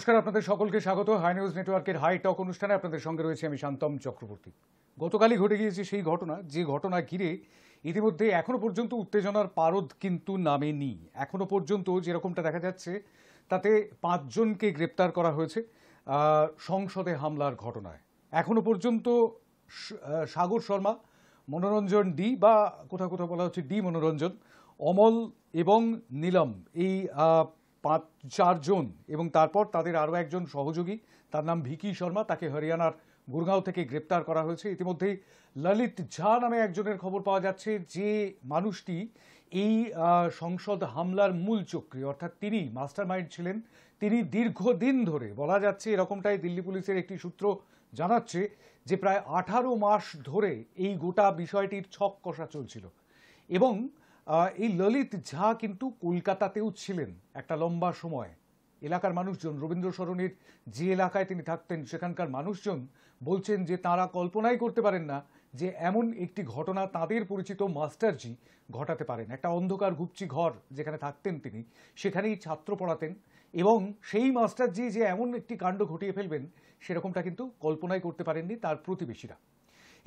নমস্কার আপনাদের সকলকে স্বাগত হাই নিউজ নেটওয়ার্কের হাই টক অনুষ্ঠানে আপনাদের সঙ্গে রয়েছে আমি শান্তম চক্রবর্তী গতকালই ঘটে গিয়েছে সেই ঘটনা যে ঘটনা ঘিরে ইতিমধ্যে এখনও পর্যন্ত উত্তেজনার পারদ কিন্তু নামেনি এখনও পর্যন্ত যেরকমটা দেখা যাচ্ছে তাতে পাঁচজনকে গ্রেপ্তার করা হয়েছে সংসদে হামলার ঘটনায় এখনও পর্যন্ত সাগর শর্মা মনোরঞ্জন ডি বা কোথাও কোথাও বলা হচ্ছে ডি মনোরঞ্জন অমল এবং নীলম এই পাঁচ চারজন এবং তারপর তাদের আরও একজন সহযোগী তার নাম ভিকি শর্মা তাকে হরিয়ানার গুরগাঁও থেকে গ্রেপ্তার করা হয়েছে ইতিমধ্যেই ললিত ঝা নামে একজনের খবর পাওয়া যাচ্ছে যে মানুষটি এই সংসদ হামলার মূল চক্রী অর্থাৎ তিনি মাস্টার মাইন্ড ছিলেন তিনি দীর্ঘদিন ধরে বলা যাচ্ছে এরকমটাই দিল্লি পুলিশের একটি সূত্র জানাচ্ছে যে প্রায় আঠারো মাস ধরে এই গোটা বিষয়টির ছক কষা চলছিল এবং এই ললিত ঝা কিন্তু কলকাতাতেও ছিলেন একটা লম্বা সময় এলাকার মানুষজন রবীন্দ্র যে এলাকায় তিনি থাকতেন সেখানকার মানুষজন বলছেন যে তারা কল্পনাই করতে পারেন না যে এমন একটি ঘটনা তাদের পরিচিত মাস্টারজি ঘটাতে পারেন একটা অন্ধকার ঘুপচি ঘর যেখানে থাকতেন তিনি সেখানেই ছাত্র পড়াতেন এবং সেই মাস্টারজি যে এমন একটি কাণ্ড ঘটিয়ে ফেলবেন সেরকমটা কিন্তু কল্পনাই করতে পারেননি তার প্রতিবেশীরা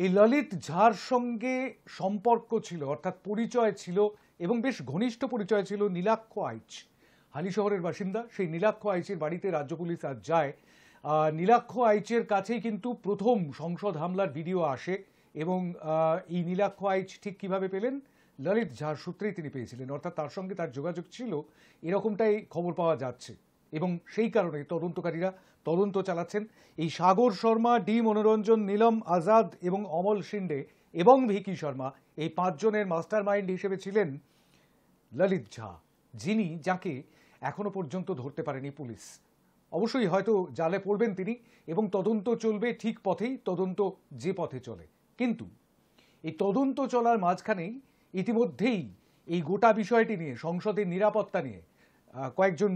এই ললিত ঝার সঙ্গে সম্পর্ক ছিল অর্থাৎ পরিচয় ছিল এবং বেশ ঘনিষ্ঠ পরিচয় ছিল নীলাক্ষ আইচ হালি শহরের বাসিন্দা সেই নীলাক্ষ আইচের বাড়িতে রাজ্য পুলিশ আজ যায় নীলাক্ষ আইচের কাছেই কিন্তু প্রথম সংসদ হামলার ভিডিও আসে এবং এই নীলাক্ষ আইচ ঠিক কিভাবে পেলেন ললিত ঝার সূত্রেই তিনি পেয়েছিলেন অর্থাৎ তার সঙ্গে তার যোগাযোগ ছিল এরকমটাই খবর পাওয়া যাচ্ছে এবং সেই কারণে তদন্তকারীরা তদন্ত চালাচ্ছেন এই সাগর শর্মা ডি মনোরঞ্জন নীলম আজাদ এবং অমল শিন্ডে এবং ভিকি শর্মা এই পাঁচজনের মাস্টার মাইন্ড হিসেবে ছিলেন ললিত ঝা যিনি যাকে এখনো পর্যন্ত ধরতে পারেনি পুলিশ অবশ্যই হয়তো জালে পড়বেন তিনি এবং তদন্ত চলবে ঠিক পথেই তদন্ত যে পথে চলে কিন্তু এই তদন্ত চলার মাঝখানেই ইতিমধ্যেই এই গোটা বিষয়টি নিয়ে সংসদের নিরাপত্তা নিয়ে কয়েকজন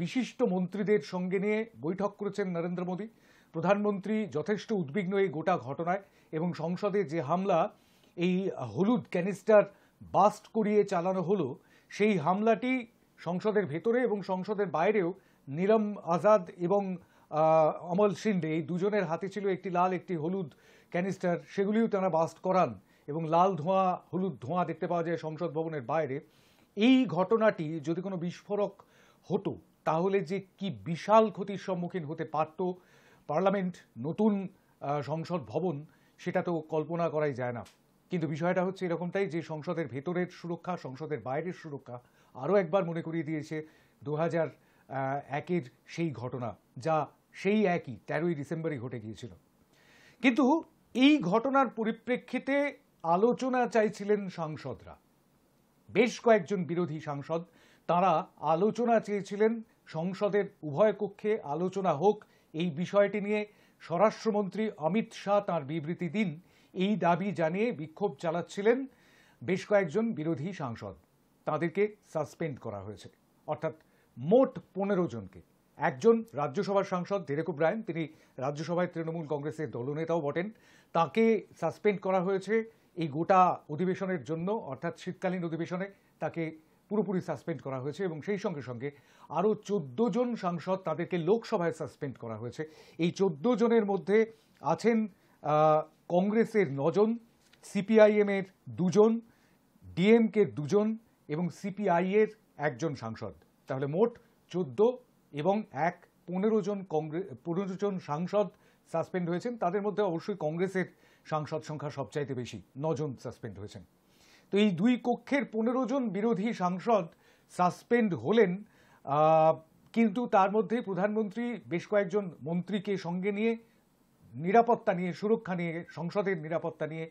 বিশিষ্ট মন্ত্রীদের সঙ্গে নিয়ে বৈঠক করেছেন নরেন্দ্র মোদী প্রধানমন্ত্রী যথেষ্ট উদ্বিগ্ন এই গোটা ঘটনায় এবং সংসদে যে হামলা এই হলুদ ক্যানিস্টার বাস্ট করিয়ে চালানো হলো সেই হামলাটি সংসদের ভেতরে এবং সংসদের বাইরেও নীরম আজাদ এবং অমল সিন্ডে এই দুজনের হাতে ছিল একটি লাল একটি হলুদ ক্যানিস্টার সেগুলিও তারা বাস্ট করান এবং লাল ধোঁয়া হলুদ ধোঁয়া দেখতে পাওয়া যায় সংসদ ভবনের বাইরে এই ঘটনাটি যদি কোনো বিস্ফোরক হতো তাহলে যে কি বিশাল ক্ষতির সম্মুখীন হতে পারত পার্লামেন্ট নতুন সংসদ ভবন সেটা তো কল্পনা করাই যায় না কিন্তু বিষয়টা হচ্ছে এরকমটাই যে সংসদের ভেতরের সুরক্ষা সংসদের বাইরের সুরক্ষা আরও একবার মনে করিয়ে দিয়েছে দু হাজার একের সেই ঘটনা যা সেই একই তেরোই ডিসেম্বরই ঘটে গিয়েছিল কিন্তু এই ঘটনার পরিপ্রেক্ষিতে আলোচনা চাইছিলেন সাংসদরা বেশ কয়েকজন বিরোধী সাংসদ তারা আলোচনা চেয়েছিলেন সংসদের উভয় কক্ষে আলোচনা হোক এই বিষয়টি নিয়ে স্বরাষ্ট্রমন্ত্রী অমিত শাহ তাঁর বিবৃতি দিন এই দাবি জানিয়ে বিক্ষোভ চালাচ্ছিলেন বেশ কয়েকজন বিরোধী সাংসদ তাদেরকে সাসপেন্ড করা হয়েছে অর্থাৎ মোট পনেরো জনকে একজন রাজ্যসভার সাংসদ দেরেকুব রায়ন তিনি রাজ্যসভায় তৃণমূল কংগ্রেসের দলনেতাও বটেন তাকে সাসপেন্ড করা হয়েছে এই গোটা অধিবেশনের জন্য অর্থাৎ শীতকালীন অধিবেশনে তাকে পুরোপুরি সাসপেন্ড করা হয়েছে এবং সেই সঙ্গে সঙ্গে আরও ১৪ জন সাংসদ তাদেরকে লোকসভায় সাসপেন্ড করা হয়েছে এই ১৪ জনের মধ্যে আছেন কংগ্রেসের নজন সিপিআইএমের দুজন ডিএমকের দুজন এবং সিপিআইয়ের একজন সাংসদ তাহলে মোট ১৪ এবং এক পনেরো জন কংগ্রেস পনেরো জন সাংসদ সাসপেন্ড হয়েছেন তাদের মধ্যে অবশ্যই কংগ্রেসের সাংসদ সংখ্যা সবচাইতে বেশি নজন সাসপেন্ড হয়েছেন তো এই দুই কক্ষের পনেরো জন বিরোধী সাংসদ সাসপেন্ড হলেন কিন্তু তার মধ্যে প্রধানমন্ত্রী বেশ কয়েকজন মন্ত্রীকে সঙ্গে নিয়ে নিরাপত্তা নিয়ে সুরক্ষা নিয়ে সংসদের নিরাপত্তা নিয়ে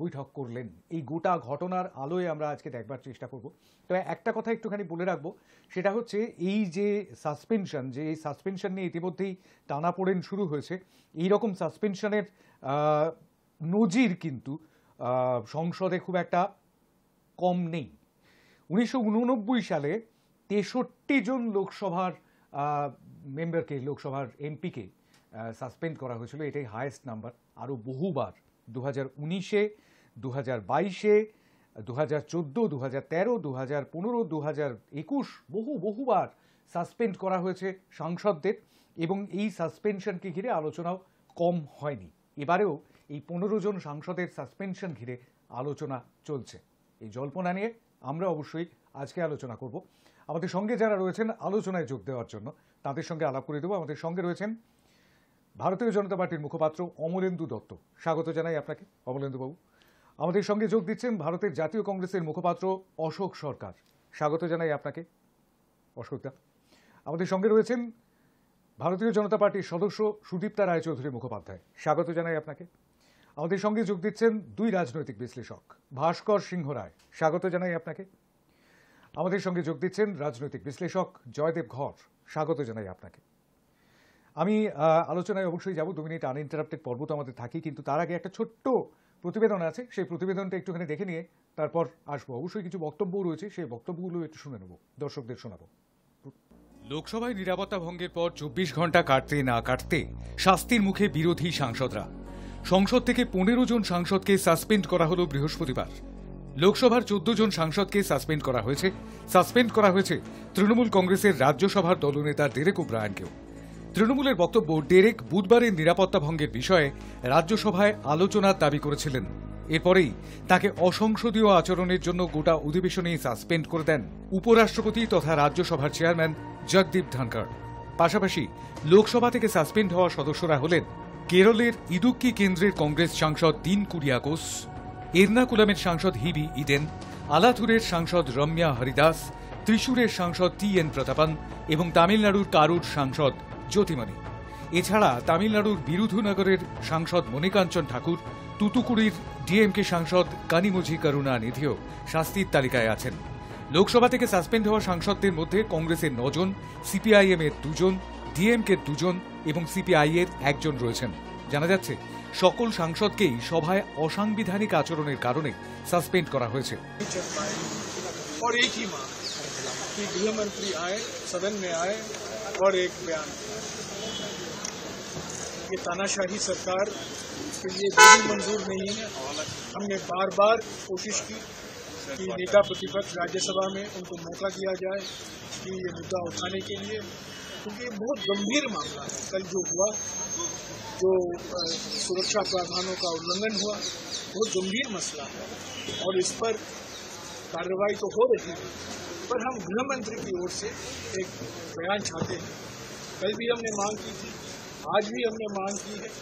বৈঠক করলেন এই গোটা ঘটনার আলোয় আমরা আজকে দেখবার চেষ্টা করব তবে একটা কথা একটুখানি বলে রাখবো সেটা হচ্ছে এই যে সাসপেনশন যে এই সাসপেনশন নিয়ে ইতিমধ্যেই টানাপোড়েন শুরু হয়েছে এই রকম সাসপেনশনের নজির কিন্তু সংসদে খুব একটা কম নেই উনিশশো সালে তেষট্টি জন লোকসভার মেম্বারকে লোকসভার এমপিকে সাসপেন্ড করা হয়েছিল এটাই হায়েস্ট নাম্বার আরও বহুবার দু হাজার উনিশে দু হাজার বাইশে দু হাজার চোদ্দো দু হাজার তেরো দু হাজার পনেরো দু হাজার একুশ বহু বহুবার সাসপেন্ড করা হয়েছে সাংসদদের এবং এই সাসপেনশনকে ঘিরে আলোচনাও কম হয়নি এবারেও এই পনেরো জন সাংসদের সাসপেনশন ঘিরে আলোচনা চলছে এই জল্পনা নিয়ে আমরা অবশ্যই আজকে আলোচনা করব আমাদের সঙ্গে যারা রয়েছেন আলোচনায় যোগ দেওয়ার জন্য তাদের সঙ্গে আলাপ করে দেবো আমাদের সঙ্গে রয়েছেন ভারতীয় জনতা পার্টির মুখপাত্র অমলেন্দু দত্ত স্বাগত জানাই আপনাকে অমলেন্দুবাবু আমাদের সঙ্গে যোগ দিচ্ছেন ভারতের জাতীয় কংগ্রেসের মুখপাত্র অশোক সরকার স্বাগত জানাই আপনাকে অশোকদা আমাদের সঙ্গে রয়েছেন ভারতীয় জনতা পার্টির সদস্য সুদীপ্তা রায়চৌধুরী মুখোপাধ্যায় স্বাগত জানাই আপনাকে আমাদের সঙ্গে যোগ দিচ্ছেন দুই রাজনৈতিক বিশ্লেষক ভাস্কর সিংহ রায় স্বাগত জানাই আপনাকে আমাদের সঙ্গে যোগ দিচ্ছেন রাজনৈতিক বিশ্লেষক জয়দেব ঘর স্বাগত জানাই আপনাকে আমি আলোচনায় অবশ্যই যাব দু মিনিট আনইন্টারাপ্টেড পর্ব তো আমাদের থাকি কিন্তু তার আগে একটা ছোট্ট প্রতিবেদন আছে সেই প্রতিবেদনটা একটুখানি দেখে নিয়ে তারপর আসবো অবশ্যই কিছু বক্তব্যও রয়েছে সেই বক্তব্যগুলো একটু শুনে নেব দর্শকদের শোনাবো লোকসভায় নিরাপত্তা ভঙ্গের পর চব্বিশ ঘন্টা কাটতে না কাটতে শাস্তির মুখে বিরোধী সাংসদরা সংসদ থেকে পনেরো জন সাংসদকে সাসপেন্ড করা হল বৃহস্পতিবার লোকসভার চোদ্দ জন সাংসদকে সাসপেন্ড করা হয়েছে সাসপেন্ড করা হয়েছে তৃণমূল কংগ্রেসের রাজ্যসভার দলনেতা ডেরেক ওব্রায়নকেও তৃণমূলের বক্তব্য ডেরেক বুধবারের নিরাপত্তা ভঙ্গের বিষয়ে রাজ্যসভায় আলোচনার দাবি করেছিলেন এরপরেই তাকে অসংসদীয় আচরণের জন্য গোটা অধিবেশনেই সাসপেন্ড করে দেন উপরাষ্ট্রপতি তথা রাজ্যসভার চেয়ারম্যান জগদীপ ধনখড় পাশাপাশি লোকসভা থেকে সাসপেন্ড হওয়া সদস্যরা হলেন কেরলের ইদুক্কি কেন্দ্রের কংগ্রেস সাংসদ দিন কুরিয়াকোস এর্নাকুলামের সাংসদ হিবি ইডেন আলাথুরের সাংসদ রম্যা হরিদাস ত্রিশূরের সাংসদ টি এন প্রতাপান এবং তামিলনাড়ুর কারুর সাংসদ জ্যোতিমণি এছাড়া তামিলনাড়ুর বিরুধুনগরের সাংসদ মণিকাঞ্চন ঠাকুর তুতুকুড়ির ডিএমকে সাংসদ কানিমুঝি করুণা নিধিও শাস্তির তালিকায় আছেন লোকসভা থেকে সাসপেন্ড হওয়া সাংসদদের মধ্যে কংগ্রেসের নজন সিপিআইএম এর দুজন ডিএমকে দুজন এবং এর একজন রয়েছেন জানা যাচ্ছে সকল সাংসদকেই সভায় অসাংবিধানিক আচরণের কারণে সাসপেন্ড করা হয়েছে নেতা প্রতিপক্ষ রাজ্যসভা মে আয় और एक बयान क्योंकि बहुत गंभीर मामला है कल जो हुआ जो सुरक्षा प्रावधानों का उल्लंघन हुआ बहुत गंभीर मसला है और इस पर कार्रवाई तो हो रही है पर हम गृह मंत्री की ओर से एक बयान चाहते हैं कल भी हमने मांग की थी आज भी हमने मांग की है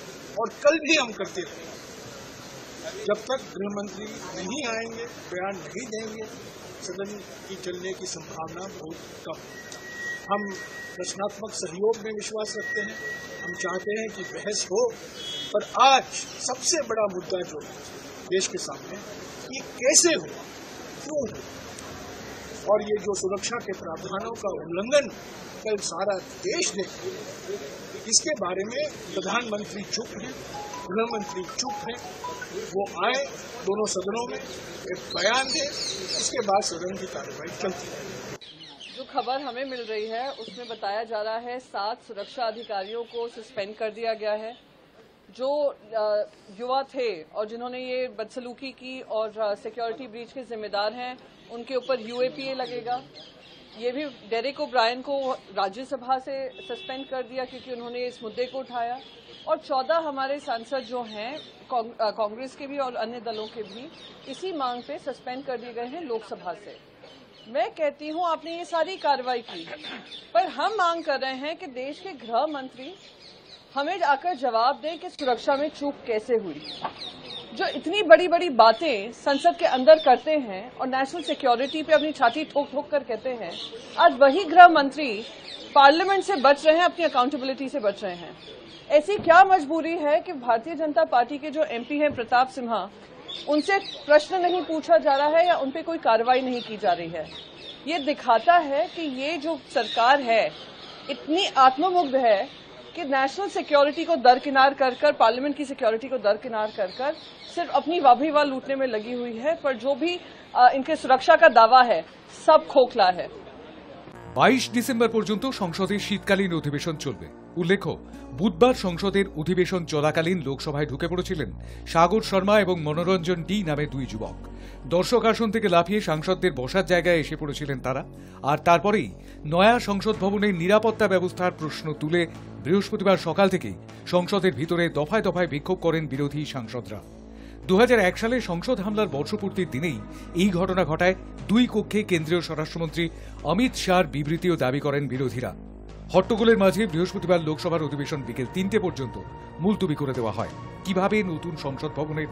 और कल भी हम करते रहे जब तक गृह मंत्री नहीं आएंगे बयान नहीं देंगे सदन की चलने की संभावना बहुत कम है हम रचनात्मक सहयोग में विश्वास रखते हैं हम चाहते हैं कि बहस हो पर आज सबसे बड़ा मुद्दा जो देश के सामने ये कैसे हुआ क्यों हुआ और ये जो सुरक्षा के प्रावधानों का उल्लंघन कल सारा देश देखे इसके बारे में प्रधानमंत्री चुप हैं गृहमंत्री चुप हैं वो आए दोनों सदनों में एक बयान दें उसके बाद सदन की कार्रवाई चलती रहेगी खबर हमें मिल रही है उसमें बताया जा रहा है सात सुरक्षा अधिकारियों को सस्पेंड कर दिया गया है जो युवा थे और जिन्होंने ये बदसलूकी की और सिक्योरिटी ब्रीच के जिम्मेदार हैं उनके ऊपर यूएपीए लगेगा ये भी ओ ओब्रायन को राज्यसभा से सस्पेंड कर दिया क्योंकि उन्होंने इस मुद्दे को उठाया और चौदह हमारे सांसद जो हैं कांग्रेस के भी और अन्य दलों के भी इसी मांग पे सस्पेंड कर दिए गए हैं लोकसभा से मैं कहती हूं आपने ये सारी कार्रवाई की पर हम मांग कर रहे हैं कि देश के गृह मंत्री हमें आकर जवाब दें कि सुरक्षा में चूक कैसे हुई जो इतनी बड़ी बड़ी बातें संसद के अंदर करते हैं और नेशनल सिक्योरिटी पे अपनी छाती ठोक ठोक कर कहते हैं आज वही गृह मंत्री पार्लियामेंट से बच रहे हैं अपनी अकाउंटेबिलिटी से बच रहे हैं ऐसी क्या मजबूरी है कि भारतीय जनता पार्टी के जो एमपी हैं प्रताप सिन्हा उनसे प्रश्न नहीं पूछा जा रहा है या उन पर कोई कार्रवाई नहीं की जा रही है ये दिखाता है कि ये जो सरकार है इतनी आत्ममुग्ध है कि नेशनल सिक्योरिटी को दरकिनार कर कर पार्लियामेंट की सिक्योरिटी को दरकिनार कर कर सिर्फ अपनी वाल लूटने में लगी हुई है पर जो भी इनके सुरक्षा का दावा है सब खोखला है বাইশ ডিসেম্বর পর্যন্ত সংসদে শীতকালীন অধিবেশন চলবে উল্লেখ্য বুধবার সংসদের অধিবেশন চলাকালীন লোকসভায় ঢুকে পড়েছিলেন সাগর শর্মা এবং মনোরঞ্জন ডি নামে দুই যুবক দর্শক আসন থেকে লাফিয়ে সাংসদদের বসার জায়গায় এসে পড়েছিলেন তারা আর তারপরেই নয়া সংসদ ভবনের নিরাপত্তা ব্যবস্থার প্রশ্ন তুলে বৃহস্পতিবার সকাল থেকেই সংসদের ভিতরে দফায় দফায় বিক্ষোভ করেন বিরোধী সাংসদরা দু সালে সংসদ হামলার বর্ষপূর্তির দিনেই এই ঘটনা ঘটায় দুই কক্ষে কেন্দ্রীয় স্বরাষ্ট্রমন্ত্রী অমিত শাহর বিবৃতিও দাবি করেন বিরোধীরা হট্টগোলের মাঝে বৃহস্পতিবার লোকসভার অধিবেশন বিকেল তিনটে পর্যন্ত মুলতুবি করে দেওয়া হয় কিভাবে নতুন সংসদ ভবনের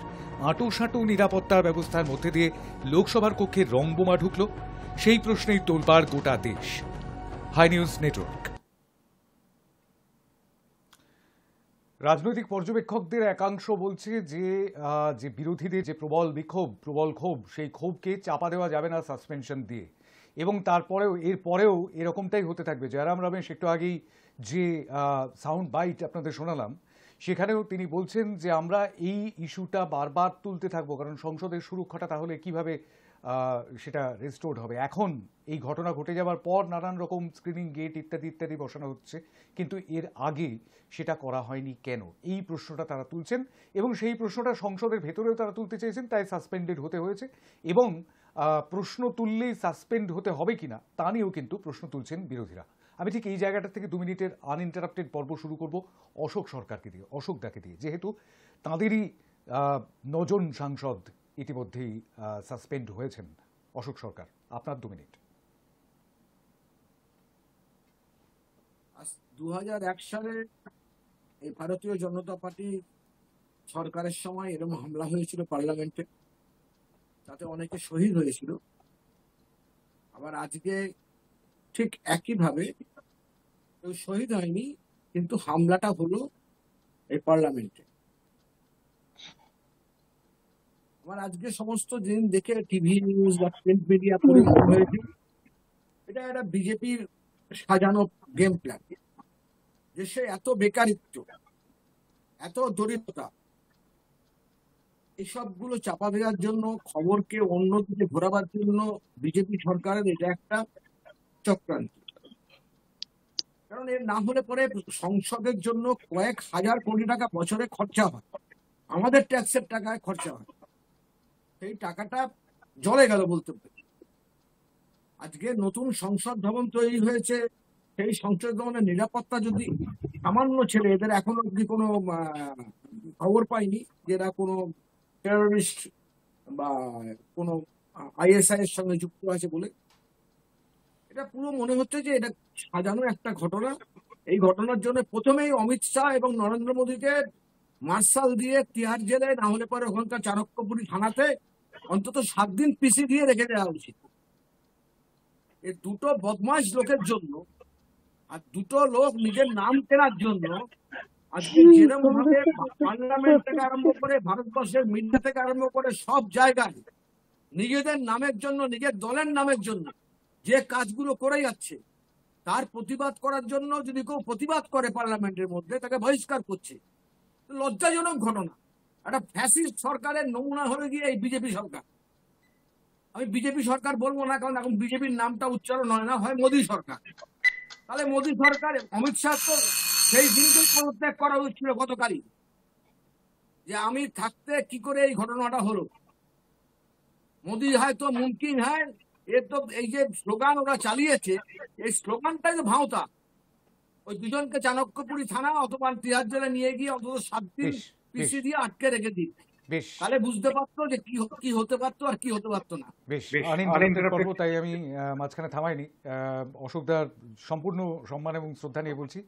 সাঁটো নিরাপত্তা ব্যবস্থার মধ্যে দিয়ে লোকসভার কক্ষে রংবোমা ঢুকল সেই প্রশ্নেই তোলপাড় গোটা দেশ হাই নিউজ নেটওয়ার্ক রাজনৈতিক পর্যবেক্ষকদের একাংশ বলছে যে যে বিরোধীদের যে প্রবল বিক্ষোভ প্রবল ক্ষোভ সেই ক্ষোভকে চাপা দেওয়া যাবে না সাসপেনশন দিয়ে এবং তারপরেও এর পরেও এরকমটাই হতে থাকবে জয়রাম রমেশ একটু আগেই যে সাউন্ড বাইট আপনাদের শোনালাম সেখানেও তিনি বলছেন যে আমরা এই ইস্যুটা বারবার তুলতে থাকবো কারণ সংসদের সুরক্ষাটা তাহলে কিভাবে সেটা রেস্টোর্ড হবে এখন এই ঘটনা ঘটে যাওয়ার পর নানান রকম স্ক্রিনিং গেট ইত্যাদি ইত্যাদি বসানো হচ্ছে কিন্তু এর আগে সেটা করা হয়নি কেন এই প্রশ্নটা তারা তুলছেন এবং সেই প্রশ্নটা সংসদের ভেতরেও তারা তুলতে চেয়েছেন তাই সাসপেন্ডেড হতে হয়েছে এবং প্রশ্ন তুললেই সাসপেন্ড হতে হবে কিনা তা নিয়েও কিন্তু প্রশ্ন তুলছেন বিরোধীরা আমি ঠিক এই জায়গাটা থেকে দু মিনিটের আনইন্টারাপ্টেড পর্ব শুরু করব অশোক সরকারকে দিয়ে অশোক দাকে দিয়ে যেহেতু তাঁদেরই নজন সাংসদ ইতিমধ্যেই সাসপেন্ড হয়েছেন অশোক সরকার আপনার দু মিনিট দু সালে এই ভারতীয় জনতা পার্টি সরকারের সময় এরকম হামলা হয়েছিল পার্লামেন্টে তাতে অনেকে শহীদ হয়েছিল আবার আজকে ঠিক একইভাবে কেউ শহীদ হয়নি কিন্তু হামলাটা হলো এই পার্লামেন্টে আমার আজকে সমস্ত দিন দেখে টিভি নিউজ বা প্রিন্ট মিডিয়া পরিচিত হয়েছে এটা একটা বিজেপির সাজানো গেম প্ল্যান যে সে এত বেকারিত্ব এত দরিদ্রতা এসবগুলো চাপা দেওয়ার জন্য খবরকে অন্যদিকে ঘোরাবার জন্য বিজেপি সরকারের এটা একটা চক্রান্ত কারণ এর না হলে পরে সংসদের জন্য কয়েক হাজার কোটি টাকা বছরে খরচা হয় আমাদের ট্যাক্সের টাকায় খরচা হয় সেই টাকাটা জলে গেল বলতে আজকে নতুন সংসদ ভবন তৈরি হয়েছে সেই সংসদ ভবনের নিরাপত্তা যদি সামান্য ছেলে এদের এখনো অব্দি কোনো খবর পাইনি যে এরা কোনো টেরোরিস্ট বা কোন আইএসআই এর সঙ্গে যুক্ত আছে বলে এটা পুরো মনে হচ্ছে যে এটা সাজানো একটা ঘটনা এই ঘটনার জন্য প্রথমেই অমিত শাহ এবং নরেন্দ্র মোদীকে মার্শাল দিয়ে তিহার জেলে না হলে পরে ওখানকার চাণক্যপুরী থানাতে অন্তত সাত দিন পিসি দিয়ে রেখে দেওয়া উচিত এই দুটো বদমাস লোকের জন্য আর দুটো লোক নিজের নাম কেনার জন্য ভারতবর্ষের মিডিয়া থেকে আরম্ভ করে সব জায়গায় নিজেদের নামের জন্য নিজের দলের নামের জন্য যে কাজগুলো করে যাচ্ছে তার প্রতিবাদ করার জন্য যদি কেউ প্রতিবাদ করে পার্লামেন্টের মধ্যে তাকে বহিষ্কার করছে লজ্জাজনক ঘটনা একটা ফ্যাসিস্ট সরকারের নমুনা হয়ে গিয়ে এই বিজেপি সরকার আমি বিজেপি সরকার বলবো না কারণ এখন বিজেপির নামটা উচ্চারণ হয় না হয় মোদী সরকার তাহলে মোদী সরকার অমিত শাহ তো সেই দিনটাই পদত্যাগ করা উচিত গতকালই যে আমি থাকতে কি করে এই ঘটনাটা হলো মোদি হয়তো মুমকিন হয় এর তো এই যে স্লোগান ওরা চালিয়েছে এই স্লোগানটাই তো ভাওতা ওই দুজনকে চাণক্যপুরী থানা অথবা তিহার জেলে নিয়ে গিয়ে অন্তত সাত দিন পিসি দিয়ে আটকে রেখে দিন বেশ তাহলে বুঝতে পারতো যে কি কি হতে পারতো আর কি হতে পারতো না বেশ পর্ব তাই আমি মাঝখানে থামাইনি অশোকদার সম্পূর্ণ সম্মান এবং শ্রদ্ধা নিয়ে বলছি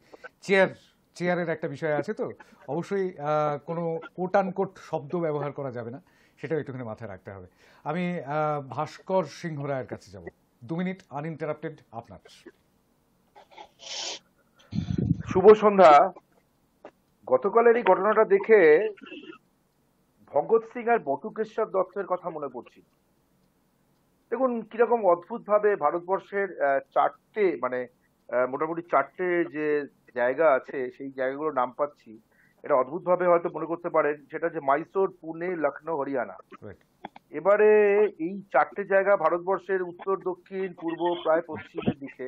চেয়ার চেয়ারের একটা বিষয় আছে তো অবশ্যই কোনো কোট আনকোট শব্দ ব্যবহার করা যাবে না সেটাও একটুখানি মাথায় রাখতে হবে আমি ভাস্কর সিংহ রায়ের কাছে যাব দু মিনিট আনইন্টারাপ্টেড আপনার শুভ সন্ধ্যা গতকালের এই ঘটনাটা দেখে ভগৎ সিং আর বটুকেশ্বর দত্তের কথা মনে পড়ছি দেখুন কিরকম অদ্ভুত ভাবে ভারতবর্ষের চারটে মানে মোটামুটি চারটে যে জায়গা আছে সেই জায়গাগুলো নাম পাচ্ছি এটা অদ্ভুত ভাবে হয়তো মনে করতে পারেন সেটা যে মাইসোর পুনে লখনৌ হরিয়ানা এবারে এই চারটে জায়গা ভারতবর্ষের উত্তর দক্ষিণ পূর্ব প্রায় পশ্চিমের দিকে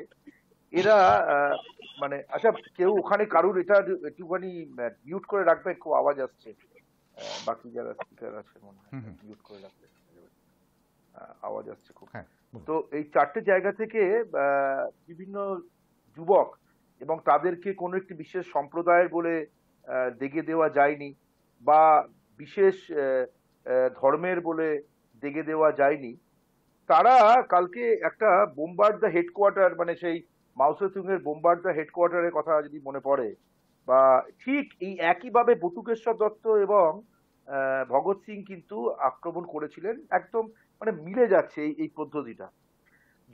এরা মানে আচ্ছা কেউ ওখানে কারুর এটা একটুখানি মিউট করে রাখবে খুব আওয়াজ আসছে বাকি যারা স্পিকার আছে মনে হয় মিউট করে রাখলে আওয়াজ আসছে খুব তো এই চারটে জায়গা থেকে বিভিন্ন যুবক এবং তাদেরকে কোনো একটি বিশেষ সম্প্রদায়ের বলে eh, দেগে দেওয়া যায়নি বা বিশেষ eh, eh, ধর্মের বলে দেগে দেওয়া যায়নি তারা কালকে একটা বোম্বার দ্য হেডকোয়ার্টার মানে সেই মাউসেতুং এর বোম্বার দ্য হেডকোয়ার্টারের কথা যদি মনে পড়ে বা ঠিক এই একইভাবে বটুকেশ্বর দত্ত এবং ভগৎ সিং কিন্তু আক্রমণ করেছিলেন একদম মানে মিলে যাচ্ছে এই পদ্ধতিটা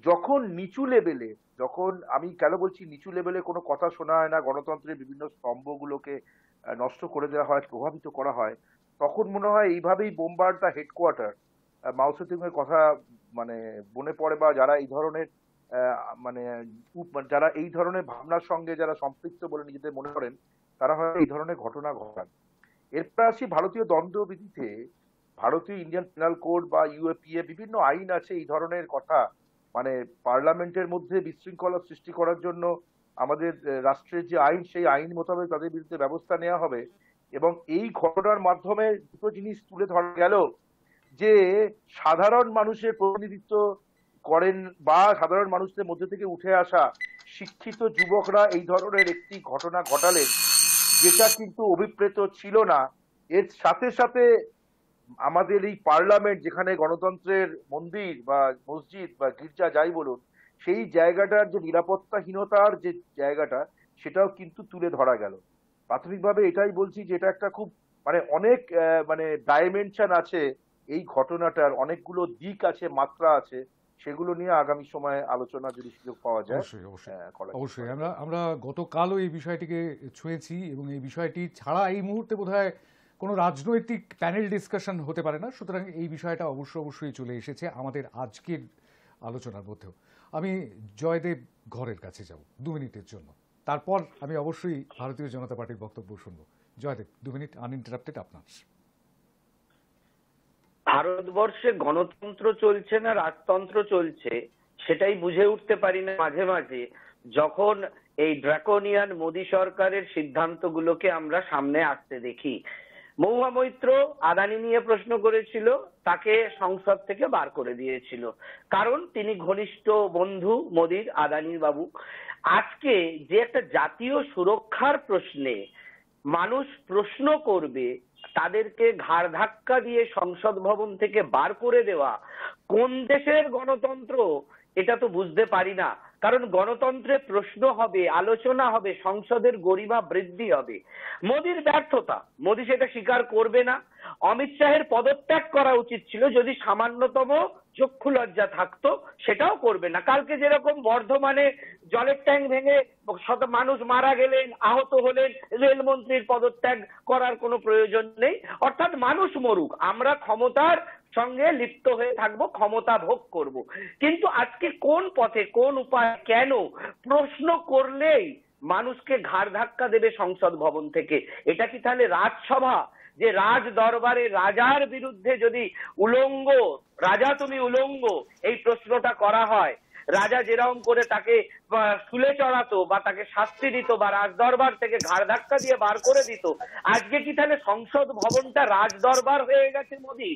যখন নিচু লেভেলে যখন আমি কেন বলছি নিচু লেভেলে কোনো কথা শোনা হয় না গণতন্ত্রের বিভিন্ন স্তম্ভগুলোকে নষ্ট করে দেওয়া হয় প্রভাবিত করা হয় তখন মনে হয় এইভাবেই বোম্বার দা হেডকোয়ার্টার এর কথা মানে মনে পড়ে বা যারা এই ধরনের মানে, মানে যারা এই ধরনের ভাবনার সঙ্গে যারা সম্পৃক্ত বলে নিজেদের মনে করেন তারা হয়তো এই ধরনের ঘটনা ঘটান এরপর আসি ভারতীয় দ্বন্দ্ববিধিতে ভারতীয় ইন্ডিয়ান পেনাল কোড বা ইউএপিএ বিভিন্ন আইন আছে এই ধরনের কথা মানে পার্লামেন্টের মধ্যে বিশৃঙ্খলা সৃষ্টি করার জন্য আমাদের রাষ্ট্রের যে আইন সেই আইন মোতাবেক তাদের বিরুদ্ধে ব্যবস্থা নেওয়া হবে এবং এই ঘটনার মাধ্যমে দুটো জিনিস তুলে ধরা গেল যে সাধারণ মানুষের প্রতিনিধিত্ব করেন বা সাধারণ মানুষদের মধ্যে থেকে উঠে আসা শিক্ষিত যুবকরা এই ধরনের একটি ঘটনা ঘটালেন যেটা কিন্তু অভিপ্রেত ছিল না এর সাথে সাথে আমাদের এই পার্লামেন্ট যেখানে গণতন্ত্রের মন্দির বা মসজিদ বা গির্জা যাই বলুন সেই জায়গাটার যে নিরাপত্তাহীনতার যে জায়গাটা সেটাও কিন্তু তুলে ধরা গেল প্রাথমিকভাবে এটাই বলছি যে এটা একটা খুব মানে অনেক মানে ডাইমেনশন আছে এই ঘটনাটার অনেকগুলো দিক আছে মাত্রা আছে সেগুলো নিয়ে আগামী সময়ে আলোচনা যদি সুযোগ পাওয়া যায় অবশ্যই অবশ্যই হ্যাঁ, অবশ্যই আমরা আমরা গতকালও এই বিষয়টিকে ছুঁয়েছি এবং এই বিষয়টি ছাড়া এই মুহূর্তে বোধহয় কোনো রাজনৈতিক প্যানেল ডিসকাশন হতে পারে না সুতরাং এই বিষয়টা অবশ্য অবশ্যই চলে এসেছে আমাদের আজকের আলোচনার মধ্যেও আমি জয়দেব ঘরের কাছে যাব দু মিনিটের জন্য তারপর আমি অবশ্যই ভারতীয় জনতা পার্টির বক্তব্য শুনব জয়দেব দু মিনিট আনইন্টারাপ্টেড আপনার ভারতবর্ষে গণতন্ত্র চলছে না রাজতন্ত্র চলছে সেটাই বুঝে উঠতে পারি না মাঝে মাঝে যখন এই ড্রাকোনিয়ান মোদী সরকারের সিদ্ধান্তগুলোকে আমরা সামনে আসতে দেখি মহুয়া মৈত্র আদানি নিয়ে প্রশ্ন করেছিল তাকে সংসদ থেকে বার করে দিয়েছিল কারণ তিনি ঘনিষ্ঠ বন্ধু মোদির আদানির বাবু আজকে যে একটা জাতীয় সুরক্ষার প্রশ্নে মানুষ প্রশ্ন করবে তাদেরকে ঘাড় ধাক্কা দিয়ে সংসদ ভবন থেকে বার করে দেওয়া কোন দেশের গণতন্ত্র এটা তো বুঝতে পারি না কারণ গণতন্ত্রে প্রশ্ন হবে আলোচনা হবে সংসদের গরিমা বৃদ্ধি হবে মোদির ব্যর্থতা মোদি সেটা স্বীকার করবে না অমিত শাহের পদত্যাগ করা উচিত ছিল যদি সামান্যতম চক্ষু লজ্জা থাকতো সেটাও করবে না কালকে যেরকম বর্ধমানে জলের ট্যাঙ্ক ভেঙে শত মানুষ মারা গেলেন আহত হলেন রেলমন্ত্রীর পদত্যাগ করার কোনো প্রয়োজন নেই অর্থাৎ মানুষ মরুক আমরা ক্ষমতার সঙ্গে লিপ্ত হয়ে থাকবো ক্ষমতা ভোগ করব। কিন্তু আজকে কোন পথে কোন উপায় কেন প্রশ্ন করলেই মানুষকে ঘাড় ধাক্কা দেবে সংসদ ভবন থেকে এটা কি তাহলে রাজসভা যে রাজ দরবারে রাজার বিরুদ্ধে যদি উলঙ্গ রাজা তুমি উলঙ্গ এই প্রশ্নটা করা হয় রাজা যেরকম করে তাকে স্কুলে চড়াতো বা তাকে শাস্তি দিত বা রাজ দরবার থেকে ঘাড় ধাক্কা দিয়ে বার করে দিত আজকে কি তাহলে সংসদ ভবনটা রাজ দরবার হয়ে গেছে মোদী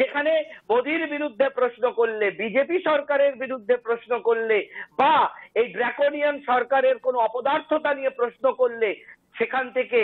যেখানে মোদির বিরুদ্ধে প্রশ্ন করলে বিজেপি সরকারের বিরুদ্ধে প্রশ্ন করলে বা এই ড্রাকোনিয়ান সরকারের কোনো অপদার্থতা নিয়ে প্রশ্ন করলে সেখান থেকে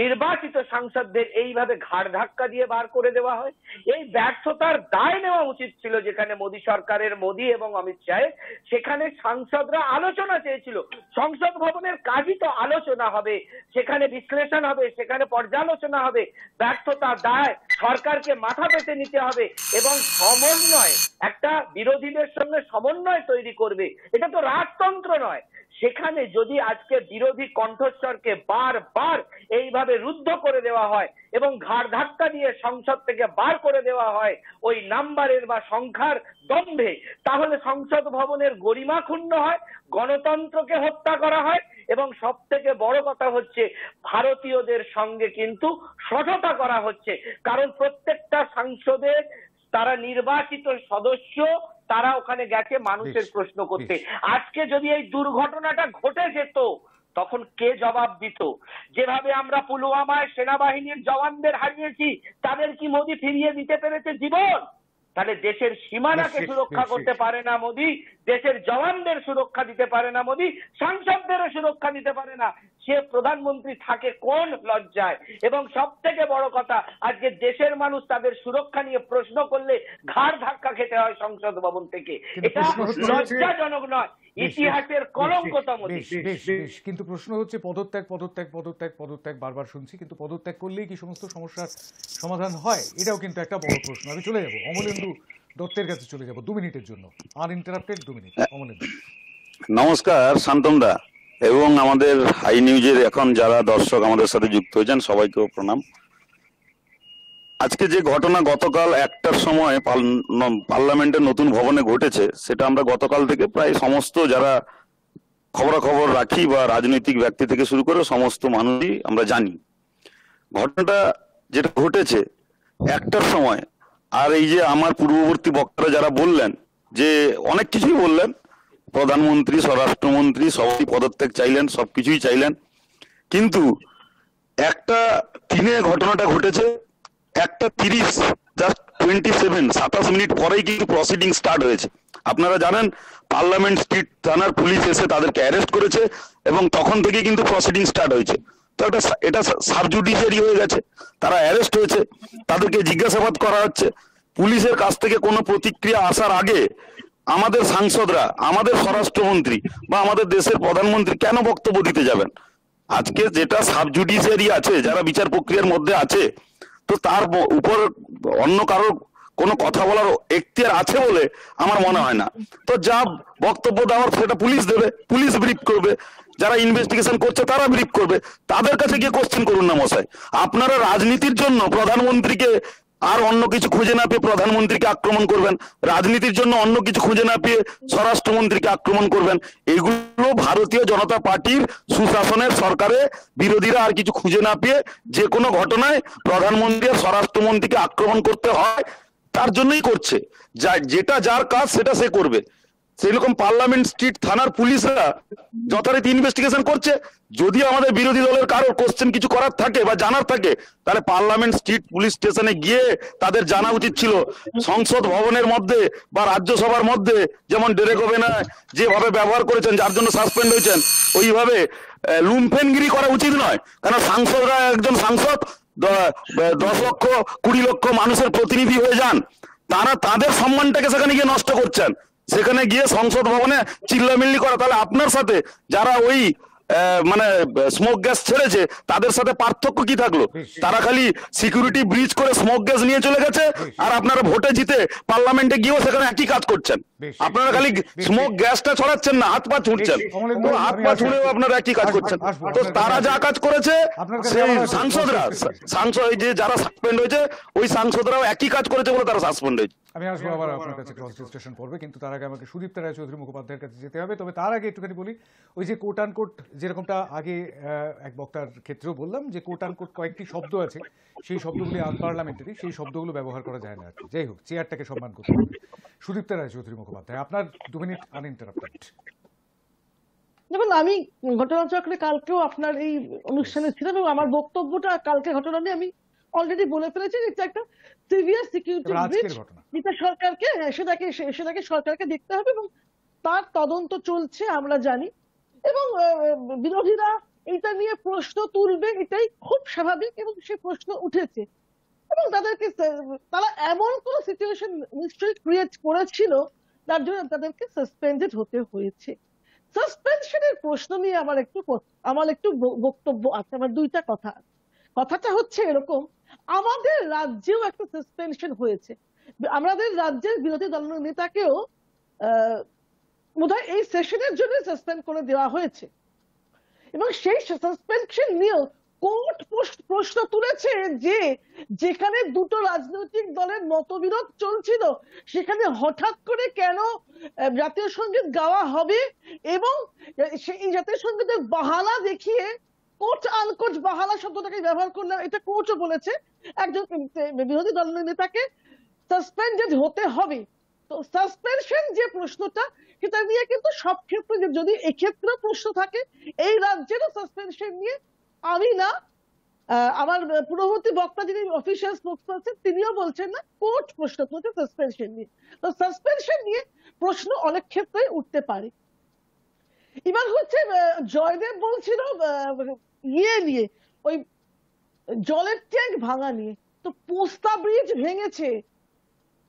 নির্বাচিত সাংসদদের এইভাবে ঘাড় ধাক্কা দিয়ে বার করে দেওয়া হয় এই ব্যর্থতার দায় নেওয়া উচিত ছিল যেখানে মোদী সরকারের মোদি এবং অমিত শাহের সেখানে সাংসদরা আলোচনা চেয়েছিল সংসদ ভবনের কাজই তো আলোচনা হবে সেখানে বিশ্লেষণ হবে সেখানে পর্যালোচনা হবে ব্যর্থতা দায় সরকারকে মাথা পেতে নিতে হবে এবং সমন্বয় একটা বিরোধীদের সঙ্গে সমন্বয় তৈরি করবে এটা তো রাজতন্ত্র নয় সেখানে যদি আজকে বিরোধী কণ্ঠস্বরকে বারবার এইভাবে রুদ্ধ করে দেওয়া হয় এবং ঘাড় ধাক্কা দিয়ে সংসদ থেকে বার করে দেওয়া হয় ওই নাম্বারের বা সংখ্যার দম্ভে তাহলে সংসদ ভবনের গরিমা ক্ষুণ্ণ হয় গণতন্ত্রকে হত্যা করা হয় এবং সব থেকে বড় কথা হচ্ছে ভারতীয়দের সঙ্গে কিন্তু সঠতা করা হচ্ছে কারণ প্রত্যেকটা সাংসদের তারা নির্বাচিত সদস্য তারা ওখানে গেছে মানুষের প্রশ্ন করতে আজকে যদি এই দুর্ঘটনাটা ঘটে যেত তখন কে জবাব দিত যেভাবে আমরা পুলওয়ামায় সেনাবাহিনীর জওয়ানদের হারিয়েছি তাদের কি মোদি ফিরিয়ে দিতে পেরেছে জীবন তাহলে দেশের সীমানাকে সুরক্ষা করতে পারে না মোদি দেশের জওয়ানদের সুরক্ষা দিতে পারে না মোদি সাংসদদেরও সুরক্ষা দিতে পারে না সে প্রধানমন্ত্রী থাকে কোন লজ্জায় এবং সব থেকে বড় কথা আজকে দেশের মানুষ তাদের সুরক্ষা নিয়ে প্রশ্ন করলে ঘাড় ধাক্কা খেতে হয় সংসদ ভবন থেকে এটা লজ্জাজনক নয় ইতিহাসের কলঙ্কতম কিন্তু প্রশ্ন হচ্ছে পদত্যাগ পদত্যাগ পদত্যাগ পদত্যাগ বারবার শুনছি কিন্তু পদত্যাগ করলেই কি সমস্ত সমস্যার সমাধান হয় এটাও কিন্তু একটা বড় প্রশ্ন আমি চলে যাবো অমলেন্দু দত্তের কাছে চলে যাব দু মিনিটের জন্য আনইন্টারাপ্টেড দু মিনিট অমলেন্দু নমস্কার শান্তমদা এবং আমাদের হাই নিউজের এখন যারা দর্শক আমাদের সাথে যুক্ত হয়েছেন সবাইকেও প্রণাম আজকে যে ঘটনা গতকাল একটার সময় পার্লামেন্টের নতুন ভবনে ঘটেছে সেটা আমরা গতকাল থেকে প্রায় সমস্ত যারা খবরাখবর রাখি বা রাজনৈতিক ব্যক্তি থেকে শুরু করে সমস্ত মানুষই আমরা জানি ঘটনাটা যেটা ঘটেছে একটার সময় আর এই যে আমার পূর্ববর্তী বক্তারা যারা বললেন যে অনেক কিছুই বললেন প্রধানমন্ত্রী স্বরাষ্ট্রমন্ত্রী সবাই পদত্যাগ চাইলেন সবকিছুই চাইলেন কিন্তু একটা তিনে ঘটনাটা ঘটেছে একটা তিরিশ জাস্ট টোয়েন্টি সেভেন সাতাশ মিনিট পরেই কিন্তু প্রসিডিং স্টার্ট হয়েছে আপনারা জানেন পার্লামেন্ট স্ট্রিট থানার পুলিশ এসে তাদেরকে অ্যারেস্ট করেছে এবং তখন থেকে কিন্তু প্রসিডিং স্টার্ট হয়েছে তো এটা এটা সাবজুডিশিয়ারি হয়ে গেছে তারা অ্যারেস্ট হয়েছে তাদেরকে জিজ্ঞাসাবাদ করা হচ্ছে পুলিশের কাছ থেকে কোনো প্রতিক্রিয়া আসার আগে আমাদের সাংসদরা আমাদের স্বরাষ্ট্রমন্ত্রী বা আমাদের দেশের প্রধানমন্ত্রী কেন বক্তব্য দিতে যাবেন আজকে যেটা সাব জুডিশিয়ারি আছে যারা বিচার প্রক্রিয়ার মধ্যে আছে তো তার উপর অন্য কারোর কোনো কথা বলার এখতিয়ার আছে বলে আমার মনে হয় না তো যা বক্তব্য দেওয়ার সেটা পুলিশ দেবে পুলিশ ব্রিফ করবে যারা ইনভেস্টিগেশন করছে তারা ব্রিফ করবে তাদের কাছে গিয়ে কোশ্চেন করুন না মশাই আপনারা রাজনীতির জন্য প্রধানমন্ত্রীকে আর অন্য কিছু খুঁজে না পেয়ে প্রধানমন্ত্রীকে আক্রমণ করবেন রাজনীতির জন্য অন্য কিছু খুঁজে না পেয়ে স্বরাষ্ট্রমন্ত্রীকে আক্রমণ করবেন এগুলো ভারতীয় জনতা পার্টির সুশাসনের সরকারে বিরোধীরা আর কিছু খুঁজে না পেয়ে যে কোনো ঘটনায় প্রধানমন্ত্রী আর স্বরাষ্ট্রমন্ত্রীকে আক্রমণ করতে হয় তার জন্যই করছে যা যেটা যার কাজ সেটা সে করবে সেরকম পার্লামেন্ট স্ট্রিট থানার পুলিশরা যথারীতি ইনভেস্টিগেশন করছে যদি আমাদের বিরোধী দলের কারোর কোশ্চেন কিছু করার থাকে বা জানার থাকে তাহলে পার্লামেন্ট স্ট্রিট পুলিশ স্টেশনে গিয়ে তাদের জানা উচিত ছিল সংসদ ভবনের মধ্যে বা রাজ্যসভার মধ্যে যেমন ডেরেক ওভেনায় যেভাবে ব্যবহার করেছেন যার জন্য সাসপেন্ড হয়েছেন ওইভাবে লুমফেনগিরি করা উচিত নয় কারণ সাংসদরা একজন সাংসদ দশ লক্ষ কুড়ি লক্ষ মানুষের প্রতিনিধি হয়ে যান তারা তাদের সম্মানটাকে সেখানে গিয়ে নষ্ট করছেন সেখানে গিয়ে সংসদ ভবনে চিল্লামিল্লি করা তাহলে আপনার সাথে যারা ওই মানে স্মোক গ্যাস ছেড়েছে তাদের সাথে পার্থক্য কি থাকলো তারা খালি সিকিউরিটি ব্রিজ করে স্মোক গ্যাস নিয়ে চলে গেছে আর আপনারা ভোটে জিতে পার্লামেন্টে গিয়েও সেখানে একই কাজ করছেন আপনারা খালি স্মোক গ্যাসটা ছড়াচ্ছেন না হাত পা ছুটছেন হাত পা ছুঁড়েও আপনারা একই কাজ করছেন তো তারা যা কাজ করেছে সেই সাংসদরা সাংসদ যে যারা সাসপেন্ড হয়েছে ওই সাংসদরাও একই কাজ করেছে বলে তারা সাসপেন্ড হয়েছে আমি আসবো আবার আপনার কাছে ক্রস স্টেশন পড়বে কিন্তু তার আগে আমাকে সুদীপ্ত রায় চৌধুরী মুখোপাধ্যায়ের কাছে যেতে হবে তবে তার আগে একটুখানি বলি ওই যে কোট আনকোট যেরকমটা আগে এক বক্তার ক্ষেত্রেও বললাম যে কোট আনকোট কয়েকটি শব্দ আছে সেই শব্দগুলি আনপার্লামেন্টারি সেই শব্দগুলো ব্যবহার করা যায় না আর কি যাই হোক চেয়ারটাকে সম্মান করতে হবে সুদীপ্তা রায় চৌধুরী মুখোপাধ্যায় আপনার দু মিনিট আনইন্টারাপ্টেড দেখুন আমি ঘটনাচক্রে কালকেও আপনার এই অনুষ্ঠানে ছিলাম এবং আমার বক্তব্যটা কালকে ঘটনা নিয়ে আমি অলরেডি বলে ফেলেছি যে এটা একটা সিভিয়ার সিকিউরিটি ব্রিচ যেটা সরকারকে সেটাকে সেটাকে সরকারকে দেখতে হবে এবং তার তদন্ত চলছে আমরা জানি এবং বিরোধীরা এটা নিয়ে প্রশ্ন তুলবে এটাই খুব স্বাভাবিক এবং সে প্রশ্ন উঠেছে এবং তাদেরকে তারা এমন কোন সিচুয়েশন নিশ্চয়ই ক্রিয়েট করেছিল তার জন্য তাদেরকে সাসপেন্ডেড হতে হয়েছে সাসপেনশনের প্রশ্ন নিয়ে আমার একটু আমার একটু বক্তব্য আছে আমার দুইটা কথা কথাটা হচ্ছে এরকম আমাদের রাজ্যেও একটা সাসপেনশন হয়েছে আমাদের রাজ্যের বিরোধী দলের নেতাকেও বোধহয় এই সেশনের জন্য সাসপেন্ড করে দেওয়া হয়েছে এবং সেই সাসপেনশন নিয়ে কোর্ট প্রশ্ন তুলেছে যে যেখানে দুটো রাজনৈতিক দলের মতবিরোধ চলছিল সেখানে হঠাৎ করে কেন জাতীয় সঙ্গীত গাওয়া হবে এবং সেই জাতীয় সঙ্গীতের বাহালা দেখিয়ে কোচ আনকোচ বাহালা শব্দটাকে ব্যবহার করলাম এটা কোচও বলেছে একজন বিরোধী দলের নেতাকে সাসপেন্ডেড হতে হবে তো সাসপেনশন যে প্রশ্নটা সেটা নিয়ে কিন্তু সব ক্ষেত্রে যদি এক্ষেত্রে প্রশ্ন থাকে এই রাজ্যের সাসপেনশন নিয়ে আমি না আমার পূর্ববর্তী বক্তা যিনি অফিসিয়াল স্পোক্স আছেন তিনিও বলছেন না কোর্ট প্রশ্ন করছে সাসপেনশন নিয়ে তো সাসপেনশন নিয়ে প্রশ্ন অনেক ক্ষেত্রে উঠতে পারে এবার হচ্ছে জয়দেব বলছিল ইয়ে নিয়ে ওই জলের ট্যাঙ্ক ভাঙা নিয়ে তো পোস্তা ব্রিজ ভেঙেছে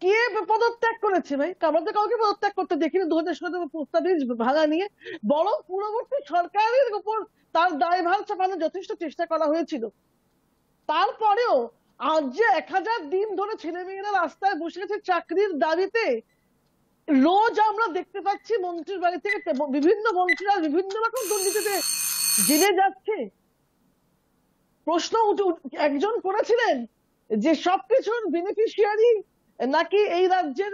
কে পদত্যাগ করেছে ভাই আমরা তো কাউকে পদত্যাগ করতে দেখিনি দু হাজার ষোলো প্রস্তাবিজ ভাঙা নিয়ে বরং পূর্ববর্তী সরকারের উপর তার দায়ভার চাপানোর যথেষ্ট চেষ্টা করা হয়েছিল তারপরেও আজ যে এক হাজার দিন ধরে ছেলে মেয়েরা রাস্তায় বসে গেছে চাকরির দাবিতে রোজ আমরা দেখতে পাচ্ছি মন্ত্রীর বাড়ি থেকে বিভিন্ন মন্ত্রীরা বিভিন্ন রকম দুর্নীতিতে জেনে যাচ্ছে প্রশ্ন উঠে একজন করেছিলেন যে সবকিছুর বেনিফিশিয়ারি নাকি এই রাজ্যের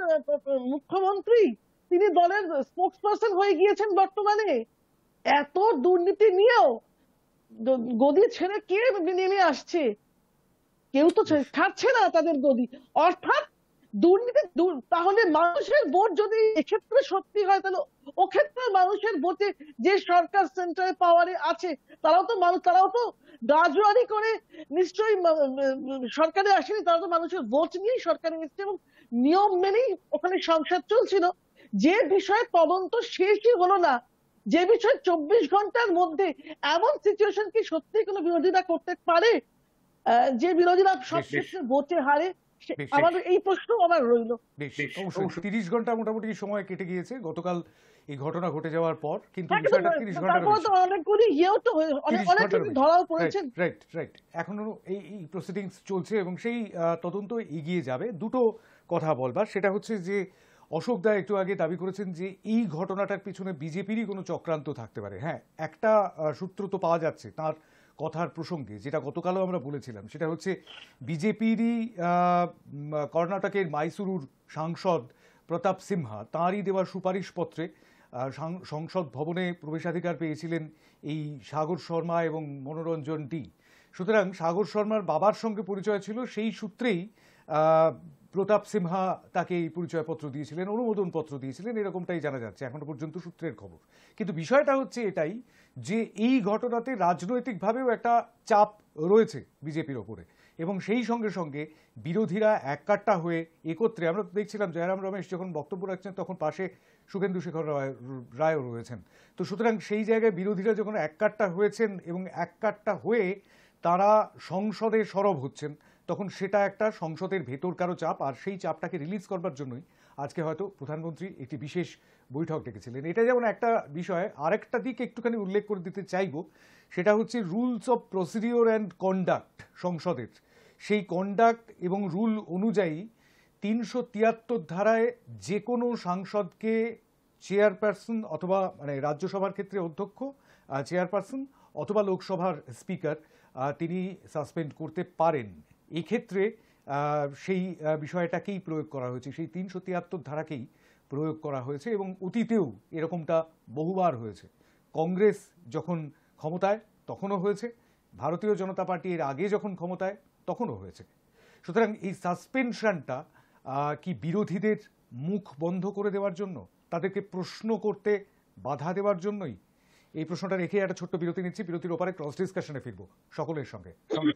মুখ্যমন্ত্রী তিনি দলের স্পোকসপারসন হয়ে গিয়েছেন বর্তমানে এত দুর্নীতি নিয়েও গদি ছেড়ে কে নেমে আসছে কেউ তো ছাড়ছে না তাদের গদি অর্থাৎ দুর্নীতি তাহলে মানুষের ভোট যদি এক্ষেত্রে সত্যি হয় তাহলে ওখানকার মানুষের ভোটে যে সরকার সেন্ট্রাল পাওয়ারে আছে তারাও তো মানুষ তারাও তো রাজওয়ারি করে নিশ্চয়ই সরকারে আসেনি তারা তো মানুষের ভোট নিয়েই সরকারে এসছে এবং নিয়ম মেনেই ওখানে সংসার চলছিল যে বিষয়ে তদন্ত শেষই হলো না যে বিষয়ে চব্বিশ ঘন্টার মধ্যে এমন সিচুয়েশন কি সত্যি কোনো বিরোধীরা করতে পারে যে বিরোধীরা সবশেষে ভোটে হারে আমাদের এই প্রশ্ন আমার রইল তিরিশ ঘন্টা মোটামুটি সময় কেটে গিয়েছে গতকাল এই ঘটনা ঘটে যাওয়ার পর কিন্তু বিষয়টা 30 ঘন্টা তো অনেকগুলি ইয়েও তো অনেক অনেক ধরাও পড়েছে রাইট রাইট এখনো এই প্রসিডিংস চলছে এবং সেই তদন্ত এগিয়ে যাবে দুটো কথা বলবার সেটা হচ্ছে যে অশোক দা একটু আগে দাবি করেছেন যে এই ঘটনাটার পিছনে বিজেপিরই কোনো চক্রান্ত থাকতে পারে হ্যাঁ একটা সূত্র তো পাওয়া যাচ্ছে তার কথার প্রসঙ্গে যেটা গতকালও আমরা বলেছিলাম সেটা হচ্ছে বিজেপিরই কর্ণাটকের মাইসুরুর সাংসদ প্রতাপ সিনহা তাঁরই দেওয়া সুপারিশপত্রে সংসদ ভবনে প্রবেশাধিকার পেয়েছিলেন এই সাগর শর্মা এবং মনোরঞ্জন ডি সুতরাং সাগর শর্মার বাবার সঙ্গে পরিচয় ছিল সেই সূত্রেই প্রতাপ সিনহা তাকে এই পরিচয়পত্র দিয়েছিলেন অনুমোদনপত্র দিয়েছিলেন এরকমটাই জানা যাচ্ছে এখনো পর্যন্ত সূত্রের খবর কিন্তু বিষয়টা হচ্ছে এটাই যে এই ঘটনাতে রাজনৈতিকভাবেও একটা চাপ রয়েছে বিজেপির ওপরে এবং সেই সঙ্গে সঙ্গে বিরোধীরা একাট্টা হয়ে একত্রে আমরা দেখছিলাম জয়রাম রমেশ যখন বক্তব্য রাখছেন তখন পাশে সুখেন্দু শেখর রায় রায়ও রয়েছেন তো সুতরাং সেই জায়গায় বিরোধীরা যখন একাট্টা হয়েছেন এবং একাট্টা হয়ে তারা সংসদে সরব হচ্ছেন তখন সেটা একটা সংসদের ভেতরকারও চাপ আর সেই চাপটাকে রিলিজ করবার জন্যই আজকে হয়তো প্রধানমন্ত্রী একটি বিশেষ বৈঠক ডেকেছিলেন এটা যেমন একটা বিষয় আরেকটা দিক একটুখানি উল্লেখ করে দিতে চাইব সেটা হচ্ছে rules of procedure and conduct সংসদের সেই কন্ডাক্ট এবং রুল অনুযায়ী তিনশো তিয়াত্তর ধারায় যে কোনো সাংসদকে চেয়ারপারসন অথবা মানে রাজ্যসভার ক্ষেত্রে অধ্যক্ষ চেয়ারপারসন অথবা লোকসভার স্পিকার তিনি সাসপেন্ড করতে পারেন এক্ষেত্রে সেই বিষয়টাকেই প্রয়োগ করা হয়েছে সেই তিনশো তিয়াত্তর ধারাকেই প্রয়োগ করা হয়েছে এবং অতীতেও এরকমটা বহুবার হয়েছে কংগ্রেস যখন ক্ষমতায় তখনও হয়েছে ভারতীয় জনতা পার্টি এর আগে যখন ক্ষমতায় তখনও হয়েছে সুতরাং এই সাসপেনশনটা কি বিরোধীদের মুখ বন্ধ করে দেওয়ার জন্য তাদেরকে প্রশ্ন করতে বাধা দেওয়ার জন্যই এই প্রশ্নটা রেখে একটা ছোট্ট বিরতি নিচ্ছি বিরতির ওপারে ক্রস ডিসকাশনে ফিরবো সকলের সঙ্গে সঙ্গে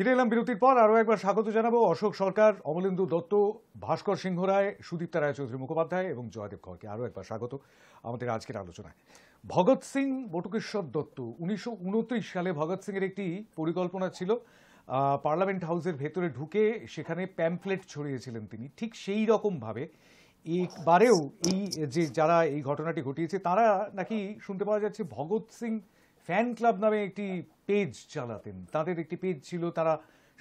ফিরে এলাম বিরতির পর আরও একবার স্বাগত জানাবো অশোক সরকার অমলেন্দু দত্ত ভাস্কর সিংহ রায় সুদীপ্তা রায়চৌধুরী মুখোপাধ্যায় এবং জয়দেব খড়কে আরও একবার স্বাগত আমাদের আজকের আলোচনায় ভগৎ সিং বটুকেশ্বর দত্ত উনিশশো সালে ভগৎ সিংয়ের একটি পরিকল্পনা ছিল পার্লামেন্ট হাউসের ভেতরে ঢুকে সেখানে প্যাম্পলেট ছড়িয়েছিলেন তিনি ঠিক সেই রকমভাবে একবারেও এই যে যারা এই ঘটনাটি ঘটিয়েছে তারা নাকি শুনতে পাওয়া যাচ্ছে ভগৎ সিং ফ্যান ক্লাব নামে একটি পেজ চালাতেন তাদের একটি পেজ ছিল তারা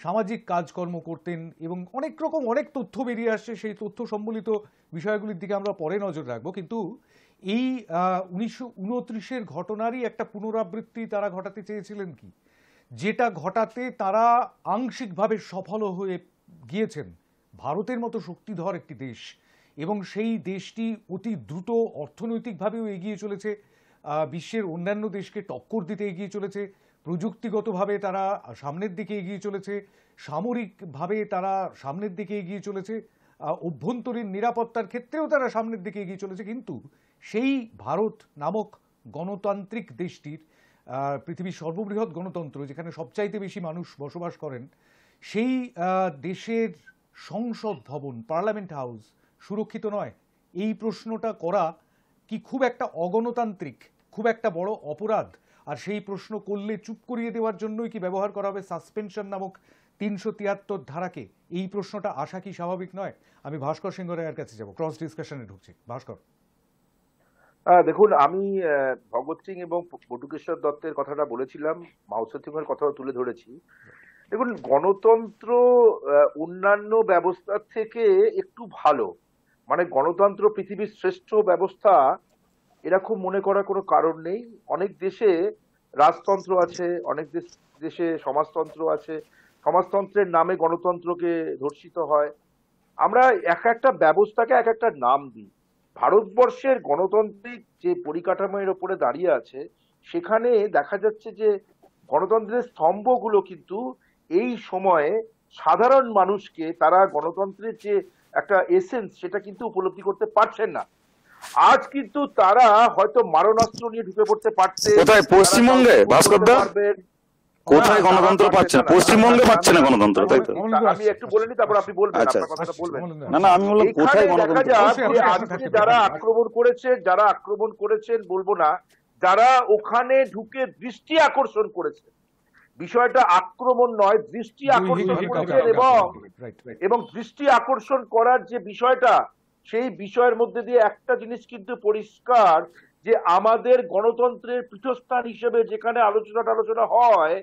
সামাজিক কাজকর্ম করতেন এবং অনেক রকম অনেক তথ্য বেরিয়ে আসছে সেই তথ্য সম্বলিত বিষয়গুলির দিকে আমরা পরে নজর রাখবো কিন্তু এই উনিশশো উনত্রিশের ঘটনারই একটা পুনরাবৃত্তি তারা ঘটাতে চেয়েছিলেন কি যেটা ঘটাতে তারা আংশিকভাবে সফল হয়ে গিয়েছেন ভারতের মতো শক্তিধর একটি দেশ এবং সেই দেশটি অতি দ্রুত অর্থনৈতিকভাবেও এগিয়ে চলেছে বিশ্বের অন্যান্য দেশকে টক্কর দিতে এগিয়ে চলেছে প্রযুক্তিগতভাবে তারা সামনের দিকে এগিয়ে চলেছে সামরিকভাবে তারা সামনের দিকে এগিয়ে চলেছে অভ্যন্তরীণ নিরাপত্তার ক্ষেত্রেও তারা সামনের দিকে এগিয়ে চলেছে কিন্তু সেই ভারত নামক গণতান্ত্রিক দেশটির পৃথিবীর সর্ববৃহৎ গণতন্ত্র যেখানে সবচাইতে বেশি মানুষ বসবাস করেন সেই দেশের সংসদ ভবন পার্লামেন্ট হাউস সুরক্ষিত নয় এই প্রশ্নটা করা কি খুব একটা অগণতান্ত্রিক খুব একটা বড় অপরাধ আর সেই প্রশ্ন করলে চুপ করিয়ে দেওয়ার জন্যই কি ব্যবহার করা হবে সাসপেনশন নামক তিনশো তিয়াত্তর ধারাকে এই প্রশ্নটা আসা কি স্বাভাবিক নয় আমি ভাস্কর সিংহ রায়ের কাছে যাব ক্রস ডিসকাশনে ঢুকছি ভাস্কর দেখুন আমি ভগৎ সিং এবং বটুকেশ্বর দত্তের কথাটা বলেছিলাম মাউসে সিংহের কথাও তুলে ধরেছি দেখুন গণতন্ত্র অন্যান্য ব্যবস্থার থেকে একটু ভালো মানে গণতন্ত্র পৃথিবীর শ্রেষ্ঠ ব্যবস্থা এরকম মনে করার কোনো কারণ নেই অনেক দেশে রাজতন্ত্র আছে অনেক দেশে সমাজতন্ত্র আছে সমাজতন্ত্রের নামে গণতন্ত্রকে ধর্ষিত হয় আমরা এক একটা ব্যবস্থাকে এক একটা নাম দিই ভারতবর্ষের গণতান্ত্রিক যে পরিকাঠামোর ওপরে দাঁড়িয়ে আছে সেখানে দেখা যাচ্ছে যে গণতন্ত্রের স্তম্ভগুলো কিন্তু এই সময়ে সাধারণ মানুষকে তারা গণতন্ত্রের যে একটা এসেন্স সেটা কিন্তু উপলব্ধি করতে পারছেন না আজ কিন্তু তারা হয়তো মারণাস্ত্র নিয়ে ঢুকে পড়তে পারছে কোথায় পশ্চিমবঙ্গে কোথায় গণতন্ত্র পাচ্ছে পশ্চিমবঙ্গে পাচ্ছে না গণতন্ত্র তাই তো আমি একটু বলে নি তারপর আপনি বলবেন আচ্ছা, আপনার কথাটা আচ্ছা, বলবেন না না আমি বললাম কোথায় গণতন্ত্র আজকে যারা আক্রমণ করেছে যারা আক্রমণ করেছেন বলবো না যারা ওখানে ঢুকে দৃষ্টি আকর্ষণ করেছে বিষয়টা আক্রমণ নয় দৃষ্টি আকর্ষণ এবং এবং দৃষ্টি আকর্ষণ করার যে বিষয়টা সেই বিষয়ের মধ্যে দিয়ে একটা জিনিস কিন্তু পরিষ্কার যে আমাদের গণতন্ত্রের পীঠস্থান হিসেবে যেখানে আলোচনা টালোচনা হয়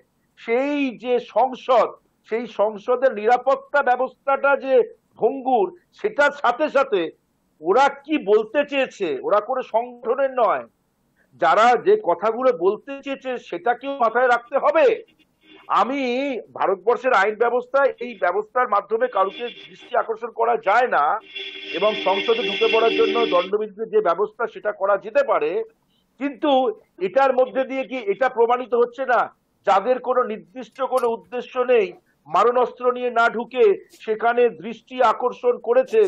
সেই যে সংসদ সেই সংসদের নিরাপত্তা ব্যবস্থাটা যে ভঙ্গুর সেটার সাথে সাথে ওরা কি বলতে চেয়েছে ওরা কোনো সংগঠনের নয় যারা যে কথাগুলো বলতে চেয়েছে সেটা কেউ মাথায় রাখতে হবে আমি ভারতবর্ষের আইন ব্যবস্থা এই ব্যবস্থার মাধ্যমে কারুকে দৃষ্টি আকর্ষণ করা যায় না এবং সংসদে ঢুকে পড়ার জন্য দণ্ডবিধিতে যে ব্যবস্থা সেটা করা যেতে পারে কিন্তু এটার মধ্যে দিয়ে কি এটা প্রমাণিত হচ্ছে না যাদের কোনো নির্দিষ্ট কোনো উদ্দেশ্য নেই মারণাস্ত্র নিয়ে না ঢুকে সেখানে দৃষ্টি আকর্ষণ করেছে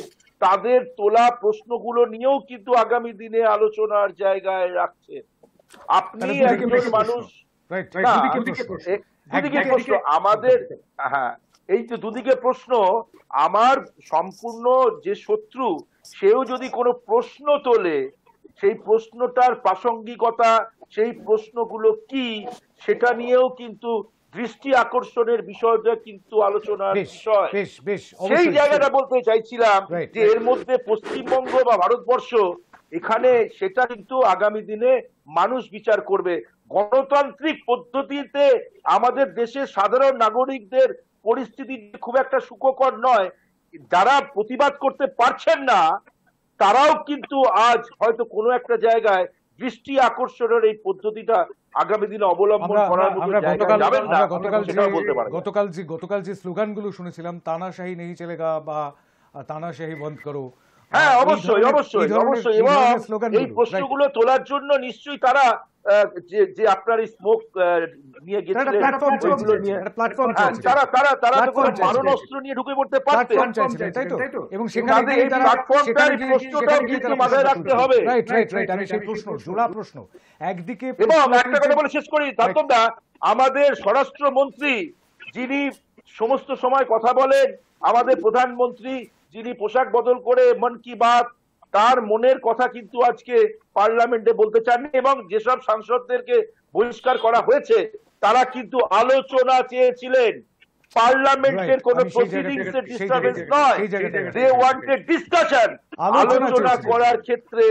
তাদের তোলা প্রশ্নগুলো নিয়েও কিন্তু আগামী দিনে আলোচনার জায়গায় রাখছে আপনি একজন মানুষ দুদিকে প্রশ্ন আমাদের হ্যাঁ এই তো দুদিকে প্রশ্ন আমার সম্পূর্ণ যে শত্রু সেও যদি কোনো প্রশ্ন তোলে সেই প্রশ্নটার প্রাসঙ্গিকতা সেই প্রশ্নগুলো কি সেটা নিয়েও কিন্তু দৃষ্টি আকর্ষণের বিষয়টা কিন্তু আলোচনার বিষয় সেই জায়গাটা বলতে চাইছিলাম যে এর মধ্যে পশ্চিমবঙ্গ বা ভারতবর্ষ এখানে সেটা কিন্তু আগামী দিনে মানুষ বিচার করবে গণতান্ত্রিক পদ্ধতিতে আমাদের দেশের সাধারণ নাগরিকদের পরিস্থিতি খুব একটা সুখকর নয় যারা প্রতিবাদ করতে পারছেন না তারাও কিন্তু আজ হয়তো কোনো একটা জায়গায় দৃষ্টি আকর্ষণের এই পদ্ধতিটা আগামী দিনে অবলম্বন করার মতো যাবেন না সেটাও বলতে পারেন গতকাল যে গতকাল যে স্লোগানগুলো শুনেছিলাম তানাশাহী নেই চলেগা বা তানাশাহী বন্ধ করো হ্যাঁ অবশ্যই অবশ্যই অবশ্যই এবং এই প্রশ্নগুলো তোলার জন্য নিশ্চয়ই তারা যে আপনার এই স্মোক নিয়ে গেছিলেন হ্যাঁ, তারা তারা তারা নিয়ে ঢুকে পড়তে তাই তো এবং সেখানে এই প্ল্যাটফর্মটার প্রশ্নটাও কিন্তু মাথায় রাখতে হবে রাইট রাইট রাইট আমি সেই প্রশ্ন জোড়া প্রশ্ন একদিকে এবং একটা কথা বলে শেষ করি তারপরদা আমাদের স্বরাষ্ট্র মন্ত্রী যিনি সমস্ত সময় কথা বলেন আমাদের প্রধানমন্ত্রী যিনি পোশাক বদল করে মন কি বাত তার মনের কথা কিন্তু আজকে পার্লামেন্টে বলতে চাননি এবং যেসব সাংসদদেরকে বহিষ্কার করা হয়েছে তারা কিন্তু আলোচনা চেয়েছিলেন পার্লামেন্টের কোন প্রসিডিংস এর ডিস্টারবেন্স নয় দে ওয়ান্টেড ডিসকাশন আলোচনা করার ক্ষেত্রে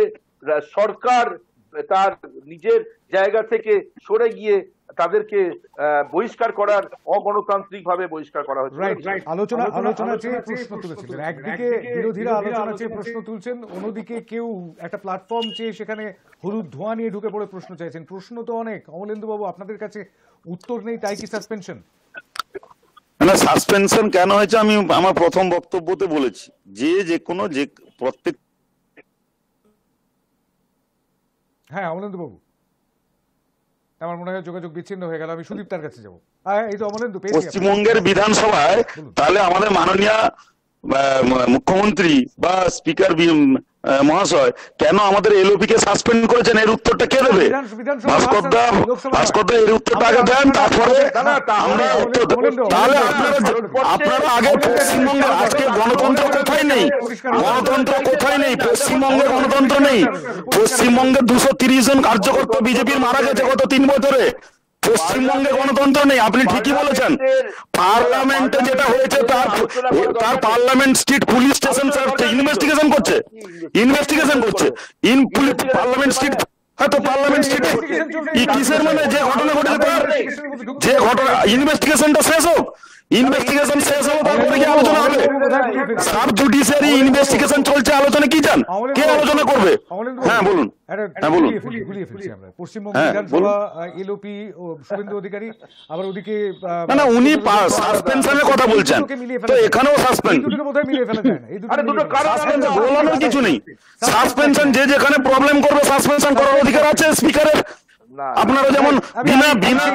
সরকার তার নিজের জায়গা থেকে সরে গিয়ে তাদেরকে বহিষ্কার করার অগণতান্ত্রিক ভাবে বহিষ্কার করা হয়েছে একদিকে বিরোধীরা আলোচনা চেয়ে প্রশ্ন তুলছেন অন্যদিকে কেউ একটা প্ল্যাটফর্ম চেয়ে সেখানে হলুদ ধোঁয়া নিয়ে ঢুকে পড়ে প্রশ্ন চাইছেন প্রশ্ন তো অনেক অমলেন্দু বাবু আপনাদের কাছে উত্তর নেই তাই কি সাসপেনশন সাসপেনশন কেন হয়েছে আমি আমার প্রথম বক্তব্যতে বলেছি যে যে কোনো যে প্রত্যেক হ্যাঁ অমলেন্দু বাবু আমার মনে হয় যোগাযোগ বিচ্ছিন্ন হয়ে গেল আমি সুদীপ তার কাছে যাবো এই তো অমলেন্দু পশ্চিমবঙ্গের বিধানসভায় তাহলে আমাদের মাননীয় মুখ্যমন্ত্রী বা স্পিকার মহাশয় কেন আমাদের এলওপি কে সাসপেন্ড করেছেন এর উত্তরটা কে দেবে ভাস্করদা ভাস্করদা এর উত্তরটা আগে দেন তারপরে আমরা উত্তর তাহলে আপনারা আগে পশ্চিমবঙ্গের আজকে গণতন্ত্র কোথায় নেই গণতন্ত্র কোথায় নেই পশ্চিমবঙ্গে গণতন্ত্র নেই পশ্চিমবঙ্গে দুশো তিরিশ জন কার্যকর্তা বিজেপির মারা গেছে গত তিন বছরে পশ্চিমবঙ্গে গণতন্ত্র নেই আপনি ঠিকই বলেছেন পার্লামেন্টে যেটা হয়েছে তার তার Parliament Street police station sir investigation করছে ইনভেস্টিগেশন করছে ইন পার্লামেন্ট স্ট্রিট হ্যাঁ তো পার্লামেন্ট স্ট্রিটে কিসের মানে যে ঘটনা ঘটেছে তার যে ঘটনা ইনভেস্টিগেশনটা শেষ হোক ইনভেস্টিগেশন শেষ হবে তারপরে কি আলোচনা হবে সাব জুডিশিয়ারি ইনভেস্টিগেশন চলছে আলোচনা কি কে আলোচনা করবে হ্যাঁ বলুন হ্যাঁ বলুন পশ্চিমবঙ্গ হ্যাঁ, বিধানসভা এলওপি শুভেন্দু অধিকারী আবার ওদিকে না না উনি সাসপেনশনের কথা বলছেন তো এখানেও সাসপেন্স আরে দুটো বলানোর কিছু নেই সাসপেনশন যে যেখানে প্রবলেম করবে সাসপেনশন করার অধিকার আছে স্পিকারের আপনারা যেমন বিনা বিনা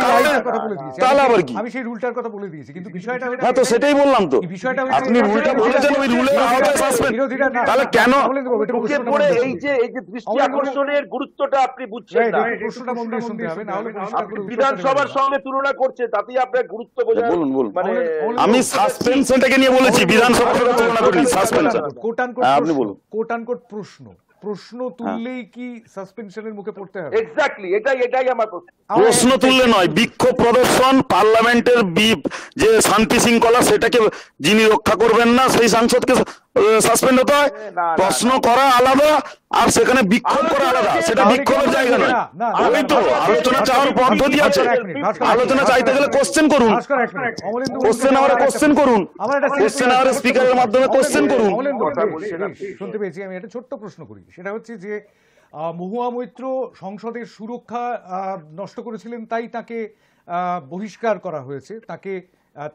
তাহলে আবার কি আমি সেই রুলটার কথা বলে দিয়েছি কিন্তু বিষয়টা হ্যাঁ তো সেটাই বললাম তো বিষয়টা আপনি রুলটা বলেছেন ওই রুলের আওতায় তাহলে কেন ওকে পড়ে এই যে এই যে দৃষ্টি আকর্ষণের গুরুত্বটা আপনি বুঝছেন না প্রশ্নটা মন দিয়ে শুনতে হবে না হলে বিধানসভার সঙ্গে তুলনা করছে তাতেই আপনার গুরুত্ব বোঝা বলুন বলুন মানে আমি সাসপেনশনটাকে নিয়ে বলেছি বিধানসভার তুলনা করি হ্যাঁ, আপনি বলুন কোটান কোট প্রশ্ন প্রশ্ন হ্যাঁ। তুললেই কি সাসপেনশনের মুখে পড়তে হবে এক্স্যাক্টলি এটাই এটাই আমার প্রশ্ন প্রশ্ন তুললে নয় বিক্ষোভ প্রদর্শন পার্লামেন্টের বিপ যে শান্তি শৃঙ্খলা সেটাকে যিনি রক্ষা করবেন না সেই সাংসদকে সাসপেন্ড হতে হয় প্রশ্ন করা আলাদা আর সেখানে বিক্ষোভ করা আলাদা সেটা বিক্ষোভের জায়গা নয় আমি তো আলোচনা চাওয়ার পদ্ধতি আছে আলোচনা চাইতে গেলে কোশ্চেন করুন কোশ্চেন কোশ্চেন করুন কোশ্চেন স্পিকারের মাধ্যমে কোশ্চেন করুন শুনতে পেয়েছি আমি একটা ছোট্ট প্রশ্ন করি সেটা হচ্ছে যে মহুয়া মৈত্র সংসদের সুরক্ষা নষ্ট করেছিলেন তাই তাকে বহিষ্কার করা হয়েছে তাকে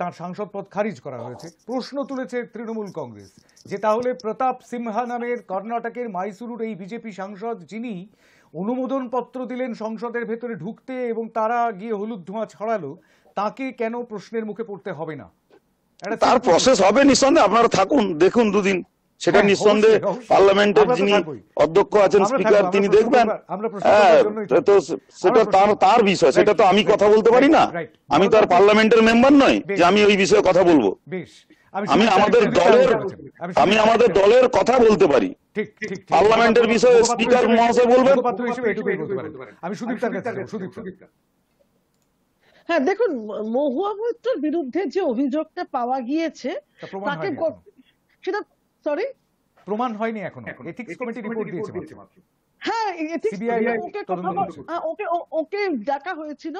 তার সাংসদ পদ খারিজ করা হয়েছে প্রশ্ন তুলেছে তৃণমূল কংগ্রেস যে তাহলে প্রতাপ সিমহা নামের কর্ণাটকের মাইসুরুর এই বিজেপি সাংসদ যিনি অনুমোদনপত্র দিলেন সংসদের ভেতরে ঢুকতে এবং তারা গিয়ে হলুদ ধোঁয়া ছড়ালো তাকে কেন প্রশ্নের মুখে পড়তে হবে না তার প্রসেস হবে নিঃসন্দেহে আপনারা থাকুন দেখুন দুদিন সেটা হ্যাঁ, নিঃসন্দেহে পার্লামেন্টের যিনি অধ্যক্ষ আছেন স্পিকার তিনি দেখবেন হ্যাঁ, তো সেটা তার তার বিষয় সেটা তো আমি কথা বলতে পারি না আমি তো আর পার্লামেন্টের মেম্বার নয় যে আমি ওই বিষয়ে কথা বলবো আমি আমাদের দলের আমি আমাদের দলের কথা বলতে পারি পার্লামেন্টের বিষয়ে স্পিকার মহাশয় বলবেন আমি সুদীপ হ্যাঁ দেখুন মহুয়া মৈত্রের বিরুদ্ধে যে অভিযোগটা পাওয়া গিয়েছে তাকে সেটা স্তরে প্রমাণ হয়নি এখনো এথিক্স কমিটি রিপোর্ট দিয়েছে মাত্র হ্যাঁ এথিক্স হ্যাঁ, ওকে কথা ওকে ওকে ডাকা হয়েছিল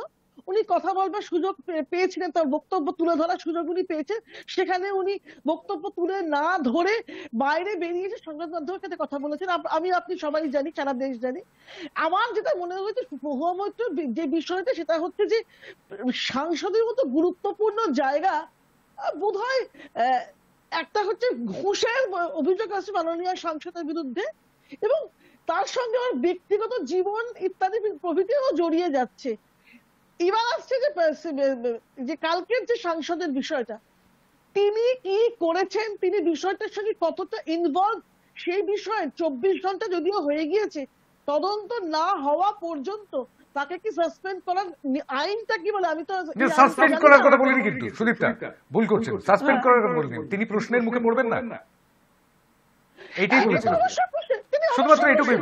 উনি কথা বলবার সুযোগ পেয়েছিলেন তার বক্তব্য তুলে ধরার সুযোগ উনি পেয়েছেন সেখানে উনি বক্তব্য তুলে না ধরে বাইরে বেরিয়ে এসে সংবাদ মাধ্যমের সাথে কথা বলেছেন আমি আপনি সবাই জানি সারা দেশ জানি আমার যেটা মনে হয়েছে মহামৈত্র যে বিষয়টা সেটা হচ্ছে যে সাংসদের মতো গুরুত্বপূর্ণ জায়গা বোধ হয় একটা হচ্ছে ঘুষের অভিযোগ আছে মাননীয় সাংসদের বিরুদ্ধে এবং তার সঙ্গে আমার ব্যক্তিগত জীবন ইত্যাদি প্রভৃতিও জড়িয়ে যাচ্ছে এবার আসছে যে যে কালকের যে সাংসদের বিষয়টা তিনি কি করেছেন তিনি বিষয়টার সঙ্গে কতটা ইনভলভ সেই বিষয়ে চব্বিশ ঘন্টা যদিও হয়ে গিয়েছে তদন্ত না হওয়া পর্যন্ত তাকে কি সাসপেন্ড করার আইনটা কি বলে আমি তো সাসপেন্ড করার কথা বলিনি কিন্তু সুদীপটা ভুল করছেন সাসপেন্ড হ্যাঁ, করার কথা বলিনি তিনি প্রশ্নের মুখে পড়বেন না এইটাই শুধুমাত্র এবং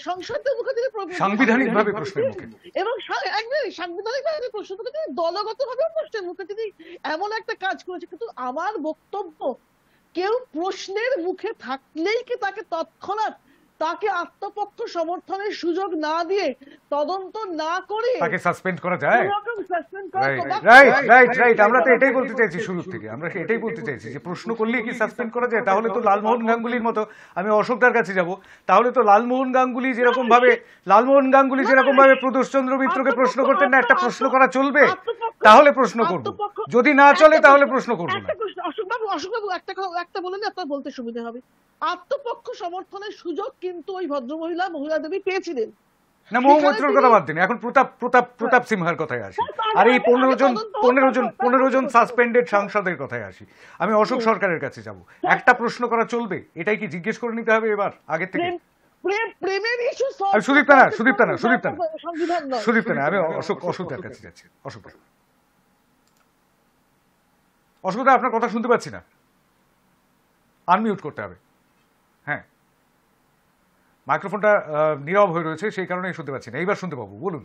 সাংবিধানিক প্রশ্ন তিনি দলগত ভাবে প্রশ্নের মুখে তিনি এমন একটা কাজ করেছে কিন্তু আমার বক্তব্য কেউ প্রশ্নের মুখে থাকলেই কি তাকে তৎক্ষণাৎ তাকে আত্মপক্ষ সমর্থনের সুযোগ না দিয়ে তদন্ত না করে তাকে সাসপেন্ড করা যায় আমরা তো এটাই বলতে চাইছি থেকে আমরা এটাই বলতে চাইছি যে প্রশ্ন করলে কি সাসপেন্ড করা যায় তাহলে তো লালমোহন গাঙ্গুলির মতো আমি অশোকদার কাছে যাব তাহলে তো লালমোহন গাঙ্গুলি যেরকম ভাবে লালমোহন গাঙ্গুলি যেরকম ভাবে প্রদোষ চন্দ্র মিত্রকে প্রশ্ন করতেন না একটা প্রশ্ন করা চলবে তাহলে প্রশ্ন করব যদি না চলে তাহলে প্রশ্ন করবো না অশোকবাবু অশোকবাবু একটা একটা বলেন আপনার বলতে সুবিধা হবে আত্মপক্ষ সমর্থনের সুযোগ কিন্তু ওই ভদ্রমহিলা মহিলা দেবী পেয়েছিলেন হ্যাঁ, মানে পনেরো জন হ্যাঁ, হ্যাঁ। সাংসদের কথায় আমি অশোক সরকারের কাছে যাব একটা প্রশ্ন করা চলবে কি জিজ্ঞেস করে নিতে হবে এবার সুদীপ আমি অশোকের কাছে আপনার কথা শুনতে পাচ্ছি না আনমিউট করতে হবে মাইক্রোফোনটা নীরব হয়ে রয়েছে সেই কারণেই শুনতে পাচ্ছি না এইবার শুনতে পাবো বলুন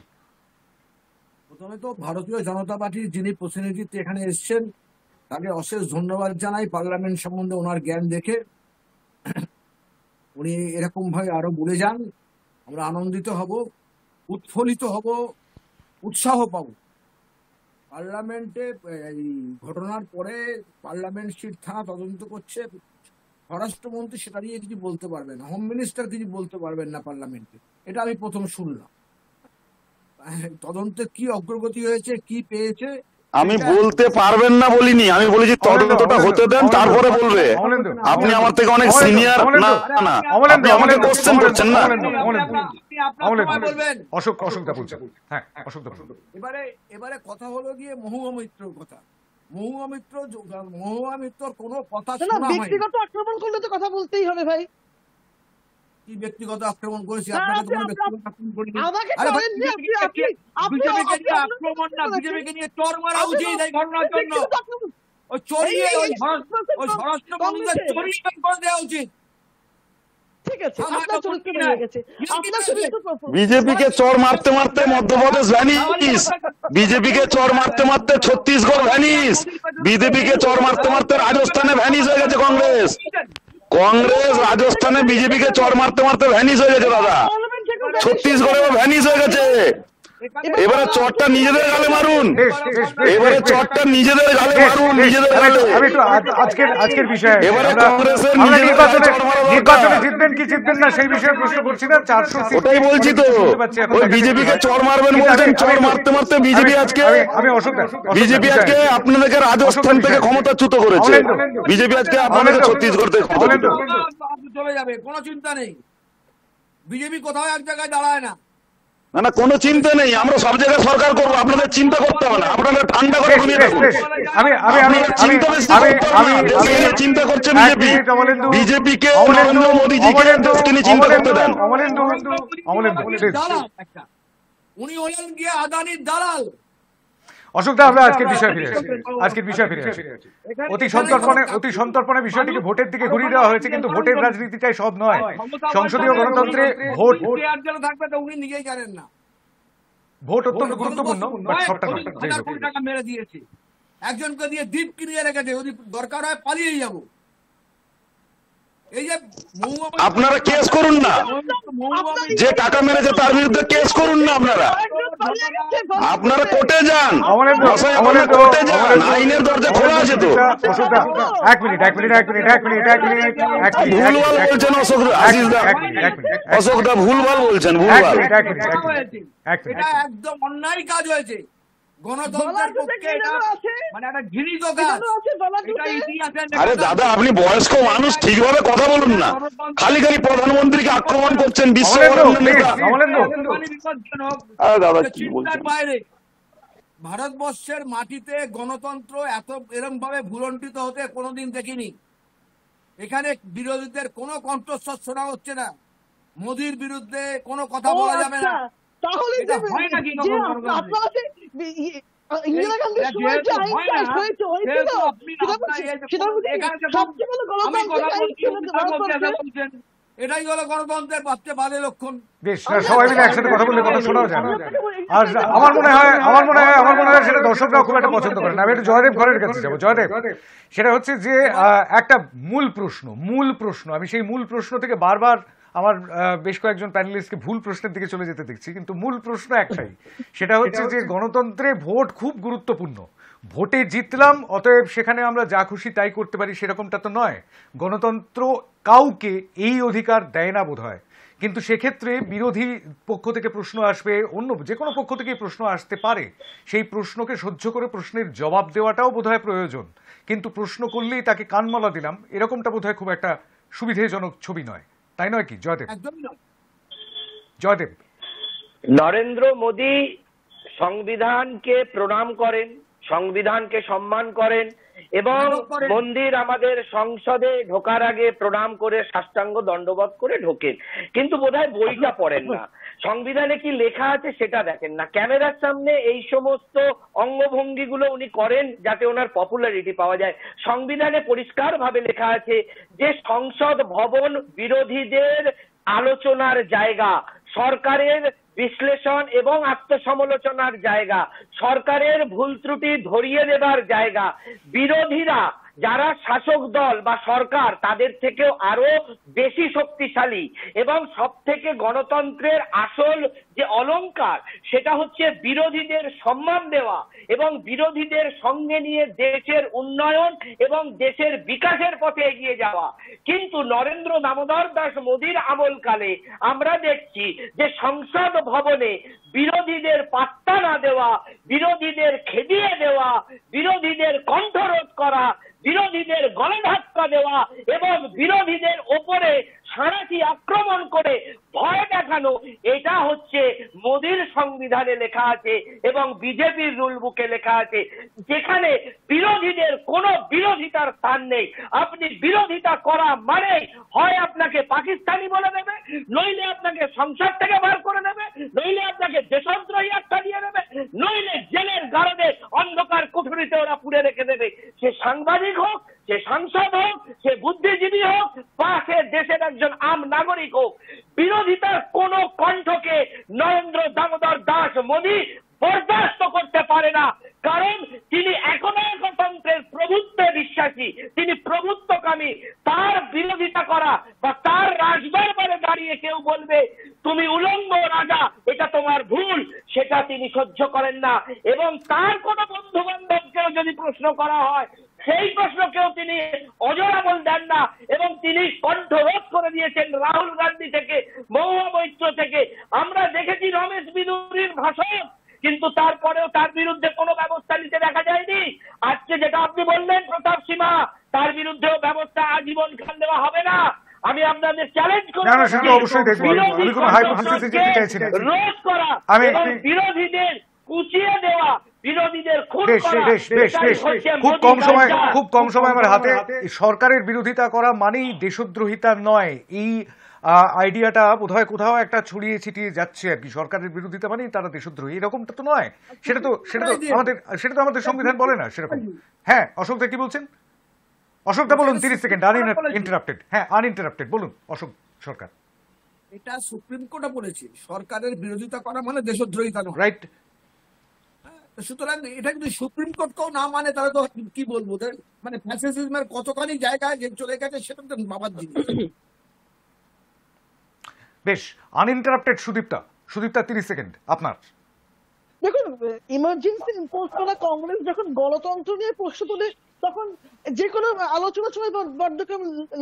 প্রথমে তো ভারতীয় জনতা পার্টির যিনি প্রতিনিধিত্ব এখানে এসছেন তাকে অশেষ ধন্যবাদ জানাই পার্লামেন্ট সম্বন্ধে ওনার জ্ঞান দেখে উনি এরকম ভাবে আরো বলে যান আমরা আনন্দিত হব উৎফুল্লিত হব উৎসাহ পাব পার্লামেন্টে এই ঘটনার পরে পার্লামেন্ট সিট থানা তদন্ত করছে স্বরাষ্ট্রমন্ত্রী সেটা নিয়ে কিছু বলতে পারবেন না হোম মিনিস্টার কিছু বলতে পারবেন না পার্লামেন্টে এটা আমি প্রথম শুনলাম তদন্তে কি অগ্রগতি হয়েছে কি পেয়েছে আমি বলতে পারবেন না বলিনি আমি বলেছি তদন্তটা হতে দেন তারপরে বলবে আপনি আমার থেকে অনেক সিনিয়র না না আপনি আমাকে কোশ্চেন করছেন না অশোক অশোকটা বলছেন হ্যাঁ অশোকটা এবারে এবারে কথা হলো গিয়ে মহুয়া মিত্রর কথা মহুয়া মিত্র মহুয়া কথা শোনা হয়নি ব্যক্তিগত আক্রমণ করলে তো কথা বলতেই হবে ভাই কি ব্যক্তিগত আক্রমণ করেছি আপনাকে তো ব্যক্তিগত আক্রমণ করিনি আরে ভাই বিজেপিকে নিয়ে আক্রমণ না বিজেপিকে নিয়ে চর মারা উচিত এই ঘটনার জন্য ও চড়িয়ে ওই ওই স্বরাষ্ট্র মন্ত্রীকে চড়িয়ে করে দেওয়া উচিত ঠিক চর মারতে মারতে মধ্যপ্রদেশ ভ্যানিস বিজেপি চর মারতে মারতে ছত্তিশগড় ভ্যানিস বিজেপিকে চর মারতে মারতে রাজস্থানে ভ্যানিস হয়ে গেছে কংগ্রেস কংগ্রেস রাজস্থানে বিজেপিকে চর মারতে মারতে ভ্যানিস হয়ে গেছে দাদা ছত্তিশগড়েও ভ্যানিস হয়ে গেছে এবারে চটটা নিজেদের গালে মারুন এবারে চটটা নিজেদের গালে মারুন নিজেদের গালে আজকের আজকের বিষয়ে এবারে কংগ্রেসের নির্বাচনে নির্বাচনে জিতবেন কি জিতবেন না সেই বিষয়ে প্রশ্ন করছি না চারশো ওটাই বলছি তো ওই বিজেপি কে চড় মারবেন বলছেন চড় মারতে মারতে বিজেপি আজকে আমি অশোক বিজেপি আজকে আপনাদেরকে রাজস্থান থেকে ক্ষমতাচ্যুত করেছে বিজেপি আজকে আপনাদেরকে ছত্তিশগড় থেকে চলে যাবে কোনো চিন্তা নেই বিজেপি কোথাও এক জায়গায় দাঁড়ায় না না না কোনো চিন্তা নেই আমরা সব জায়গায় সরকার করবো আপনাদের চিন্তা করতে হবে না আপনাদের ঠান্ডা করে চিন্তা করছে বিজেপি বিজেপি কে নরেন্দ্র মোদী তিনি চিন্তা করতে দেন উনি হলেন গিয়ে আদানির দালাল অশোক দা আমরা আজকের বিষয় ফিরে আসি আজকের বিষয় ফিরে আসি অতি সন্তর্পণে অতি সন্তর্পণে বিষয়টিকে ভোটের দিকে ঘুরিয়ে দেওয়া হয়েছে কিন্তু ভোটের রাজনীতিটাই সব নয় সংসদীয় গণতন্ত্রে ভোট ভোট অত্যন্ত গুরুত্বপূর্ণ একজনকে দিয়ে দ্বীপ কিনিয়ে রেখেছে যদি দরকার হয় পালিয়ে যাবো আপনারা কেস করুন না যে টাকা মেরেছে তার বিরুদ্ধে কেস করুন না আপনারা আপনারা কোর্টে যান আইনের দরজা খোলা আছে তো এক মিনিট এক মিনিট এক মিনিট এক মিনিট এক মিনিট এক মিনিট বলছেন অশোক আশিস অশোক দা ভুলভাল বলছেন ভুলভাল একদম অন্যায় কাজ হয়েছে মানে আরে দাদা আপনি বয়স্ক মানুষ ঠিকভাবে কথা বলুন না খালি খালি প্রধানমন্ত্রীকে আক্রমণ করছেন দাদা কি বলছেন ভারতবর্ষের মাটিতে গণতন্ত্র এত এরম ভাবে ভুলন্টিত হতে কোনোদিন দেখিনি এখানে বিরোধীদের কোনো কণ্ঠস্বর শোনা হচ্ছে না মোদির বিরুদ্ধে কোনো কথা বলা যাবে না আচ্ছা, তাহলে হয় নাকি এটাই হলো গণতন্ত্রের বাজে লক্ষণ খুব একটা পছন্দ করে না আমি জয়দেব ঘরের কাছে যাবো জয়দেব সেটা হচ্ছে যে একটা মূল প্রশ্ন মূল প্রশ্ন আমি সেই মূল প্রশ্ন থেকে বারবার আমার বেশ কয়েকজন প্যানেলিস্টকে ভুল প্রশ্নের দিকে চলে যেতে দেখছি কিন্তু মূল প্রশ্ন একটাই সেটা হচ্ছে যে গণতন্ত্রে ভোট খুব গুরুত্বপূর্ণ ভোটে জিতলাম অতএব সেখানে আমরা যা খুশি তাই করতে পারি সেরকমটা তো নয় গণতন্ত্র কাউকে এই অধিকার দেয় না বোধ হয় কিন্তু সেক্ষেত্রে বিরোধী পক্ষ থেকে প্রশ্ন আসবে অন্য যে কোনো পক্ষ থেকে প্রশ্ন আসতে পারে সেই প্রশ্নকে সহ্য করে প্রশ্নের জবাব দেওয়াটাও বোধহয় প্রয়োজন কিন্তু প্রশ্ন করলেই তাকে কানমালা দিলাম এরকমটা বোধহয় খুব একটা সুবিধেজনক ছবি নয় তাই নয় কি জয়দেব জয়দেব নরেন্দ্র মোদী সংবিধানকে প্রণাম করেন সংবিধানকে সম্মান করেন এবং মন্দির আমাদের সংসদে ঢোকার আগে প্রণাম করে সাষ্টাঙ্গ দণ্ডবোধ করে ঢোকেন কিন্তু বোধহয় বইটা আচ্ছা। পড়েন না সংবিধানে কি লেখা আছে সেটা দেখেন না ক্যামেরার সামনে এই সমস্ত অঙ্গভঙ্গি গুলো উনি করেন যাতে ওনার পপুলারিটি পাওয়া যায় সংবিধানে পরিষ্কারভাবে লেখা আছে যে সংসদ ভবন বিরোধীদের আলোচনার জায়গা সরকারের বিশ্লেষণ এবং আত্মসমালোচনার জায়গা সরকারের ভুল ত্রুটি ধরিয়ে দেবার জায়গা বিরোধীরা যারা শাসক দল বা সরকার তাদের থেকেও আরো বেশি শক্তিশালী এবং সব থেকে গণতন্ত্রের আসল যে অলঙ্কার সেটা হচ্ছে বিরোধীদের সম্মান দেওয়া এবং বিরোধীদের সঙ্গে নিয়ে দেশের উন্নয়ন এবং দেশের বিকাশের পথে এগিয়ে যাওয়া কিন্তু নরেন্দ্র দামোদর দাস মোদীর আমলকালে আমরা দেখছি যে সংসদ ভবনে বিরোধীদের পাত্তা না দেওয়া বিরোধীদের খেদিয়ে দেওয়া বিরোধীদের কণ্ঠরোধ করা বিরোধীদের গণধাক্কা দেওয়া এবং বিরোধীদের ওপরে সারাটি আক্রমণ করে ভয় দেখানো এটা হচ্ছে মোদীর সংবিধানে লেখা আছে এবং বিজেপির রুল বুকে লেখা আছে যেখানে বিরোধীদের কোনো বিরোধিতার স্থান নেই আপনি বিরোধিতা করা মানে হয় আপনাকে পাকিস্তানি বলে দেবে নইলে আপনাকে সংসার থেকে বার করে দেবে নইলে আপনাকে দেশদ্রোহী আখ্যা দিয়ে দেবে নইলে জেলের গারদে অন্ধকার কুঠুরিতে ওরা পুড়ে রেখে দেবে সে সাংবাদিক হোক সে সাংসদ হোক সে বুদ্ধিজীবী হোক বা সে দেশের একজন আম নাগরিক হোক বিরোধিতার কোন কণ্ঠকে নরেন্দ্র দামোদর দাস মোদী বরদাস্ত করতে পারে না কারণ তিনি এখনো গণতন্ত্রের প্রভুত্বে বিশ্বাসী তিনি প্রভুত্বকামী তার বিরোধিতা করা বা তার রাজদরবারে দাঁড়িয়ে কেউ বলবে তুমি উলঙ্গ রাজা এটা তোমার ভুল সেটা তিনি সহ্য করেন না এবং তার কোনো বন্ধু বান্ধবকেও যদি প্রশ্ন করা হয় সেই প্রশ্ন কেউ তিনি অজরা দেন না এবং তিনি কণ্ঠরোধ করে দিয়েছেন রাহুল গান্ধী থেকে মহুয়া মৈত্র থেকে আমরা দেখেছি রমেশ বিদুরীর ভাষণ কিন্তু তারপরেও তার বিরুদ্ধে কোনো ব্যবস্থা নিতে দেখা যায়নি আজকে যেটা আপনি বললেন প্রতাপ সীমা তার বিরুদ্ধেও ব্যবস্থা আজীবন খান দেওয়া হবে না আমি আপনাদের চ্যালেঞ্জ করি রোধ করা আমি বিরোধীদের কুচিয়ে দেওয়া খুব কম সময় খুব কম সময় আমার হাতে সরকারের বিরোধিতা করা মানেই দেশদ্রোহিতা নয় এই আইডিয়াটা বোধহয় কোথাও একটা ছড়িয়ে ছিটিয়ে যাচ্ছে আর কি সরকারের বিরোধিতা মানেই তারা দেশদ্রোহী এরকমটা তো নয় সেটা তো সেটা তো আচ্ছা, আমাদের সেটা তো আমাদের সংবিধান বলে না সেরকম হ্যাঁ অশোকদা কি বলছেন অশোকদা বলুন তিরিশ সেকেন্ড আন আনইন্টারাপ্টেড হ্যাঁ আন আনইন্টারাপ্টেড বলুন অশোক সরকার এটা সুপ্রিম কোর্টে বলেছে সরকারের বিরোধিতা করা মানে দেশদ্রোহিতা রাইট সুতরাং এটা যদি সুপ্রিম কোর্টকেও না মানে তাহলে তো কি বলবো মানে ফ্যাসিজমের কতখানি জায়গায় চলে গেছে সেটা তো বাবার জিনিস বেশ আনইন্টারাপ্টেড সুদীপটা সুদীপটা তিরিশ সেকেন্ড আপনার দেখুন ইমার্জেন্সি ইম্পোজ করা কংগ্রেস যখন গণতন্ত্র নিয়ে প্রশ্ন তোলে তখন যে কোনো আলোচনার সময় বড্ড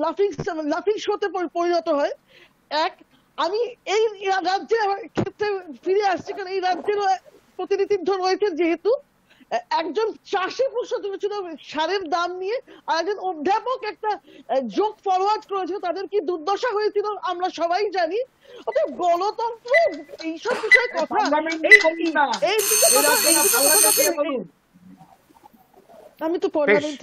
লাফিং লাফিং শোতে পরিণত হয় এক আমি এই রাজ্যে ক্ষেত্রে ফিরে আসছি কারণ এই রাজ্যের প্রতিনিধিত্ব রয়েছেন যেহেতু একজন চাষি প্রশ্ন তুলেছিল সারের দাম নিয়ে আর একজন অধ্যাপক একটা যোগ ফরওয়ার্ড করেছিল তাদের কি দুর্দশা হয়েছিল আমরা সবাই জানি গণতন্ত্র এইসব বিষয়ে কথা এই আমি তো দেখি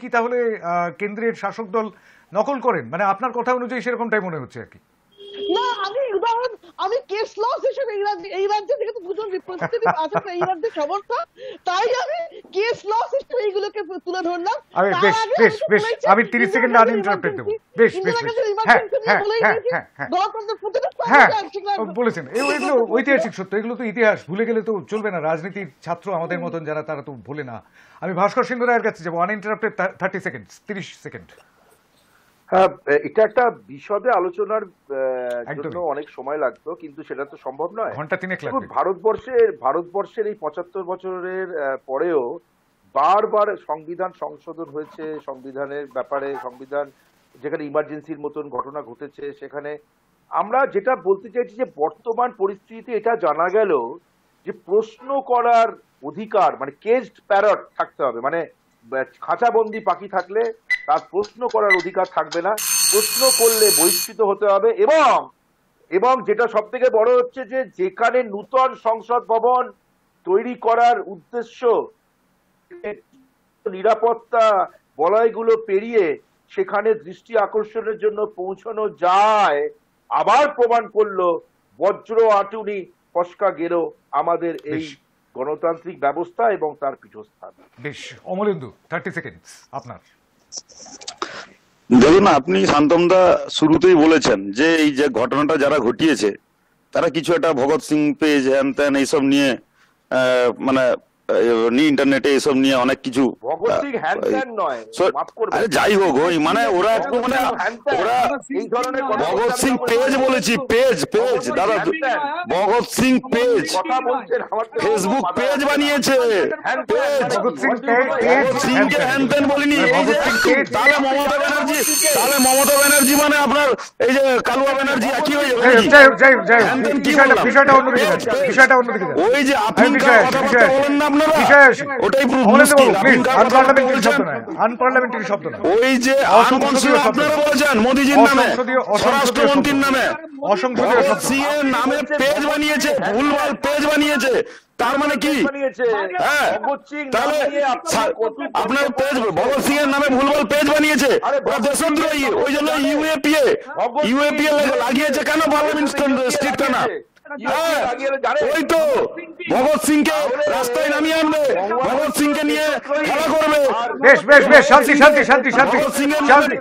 কি তাহলে কেন্দ্রের শাসক দল নকল করেন মানে আপনার কথা অনুযায়ী সেরকমটাই মনে হচ্ছে আর কি না আমি উদাহরণ আমি কেস লস এই রাজ্যে এই থেকে সমর্থন তাই আমি কেস লস হিসেবে এইগুলো আজকে তুলে ধরলাম আরে বেশ বেশ বেশ আমি 30 সেকেন্ড আনইন্টারাপ্টেড দেব বেশ বেশ বলেছেন এগুলো ঐতিহাসিক সত্য এগুলো তো ইতিহাস ভুলে গেলে তো চলবে না রাজনীতির ছাত্র আমাদের মতন যারা তারা তো ভুলে না আমি ভাস্কর সিংহ রায়ের কাছে যাবো আনইন্টারাপ্টেড থার্টি সেকেন্ড তিরিশ সেকেন্ড হ্যাঁ এটা একটা বিশদে আলোচনার জন্য অনেক সময় লাগতো কিন্তু সেটা তো সম্ভব নয় ভারতবর্ষের ভারতবর্ষের এই পঁচাত্তর বছরের পরেও বারবার সংবিধান সংশোধন হয়েছে সংবিধানের ব্যাপারে সংবিধান যেখানে ইমার্জেন্সির মতন ঘটনা ঘটেছে সেখানে আমরা যেটা বলতে চাইছি যে বর্তমান পরিস্থিতিতে এটা জানা গেল যে প্রশ্ন করার অধিকার মানে কেজড প্যারট থাকতে হবে মানে খাঁচাবন্দি পাখি থাকলে তার প্রশ্ন করার অধিকার থাকবে না প্রশ্ন করলে বহিষ্কৃত হতে হবে এবং এবং যেটা সব থেকে বড় হচ্ছে যে যেখানে নূতন সংসদ ভবন তৈরি করার উদ্দেশ্য নিরাপত্তা বলয়গুলো পেরিয়ে সেখানে দৃষ্টি আকর্ষণের জন্য পৌঁছানো যায় আবার প্রমাণ করলো বজ্র আটুনি ফসকা গেল আমাদের এই গণতান্ত্রিক ব্যবস্থা এবং তার পীঠস্থান বেশ অমলেন্দু থার্টি সেকেন্ড আপনার দেখুন আপনি শান্তমদা শুরুতেই বলেছেন যে এই যে ঘটনাটা যারা ঘটিয়েছে তারা কিছু একটা ভগৎ সিং পেজ হ্যান ত্যান এইসব নিয়ে মানে ইন্টারনেটে এসব নিয়ে অনেক কিছু যাই হোক ওই মানে ওরা একটু মানে ওরা ভগৎ সিং পেজ বলেছি পেজ পেজ দাদা Bhagat Singh page Facebook page বানিয়েছে ভগৎ সিং কে হ্যানত্যান বলিনি তাহলে মমতা ব্যানার্জি তাহলে মমতা ব্যানার্জি মানে আপনার এই যে কালুয়া ব্যানার্জি একই হয়ে যাবে বিষয়টা অন্য বিষয়টা অন্য ওই যে আপনি কথাবার্তা বলেন না আপনি তার মানে কি হ্যাঁ। তাহলে আপনার পেজ ভগৎ সিং এর নামে ভুলভাল পেজ বানিয়েছে দেশদ্রোহী ওই জন্য ইউএপিএ ইউএপিএ লাগিয়েছে কেন পার্লামেন্ট স্ট্রিট না হ্যাঁ, ওই তো ভগৎ সিং কে রাস্তায় নামিয়ে আনবে ভগৎ সিং কে নিয়ে খেলা করবে বেশ বেশ বেশ শান্তি শান্তি শান্তি শান্তি শান্তি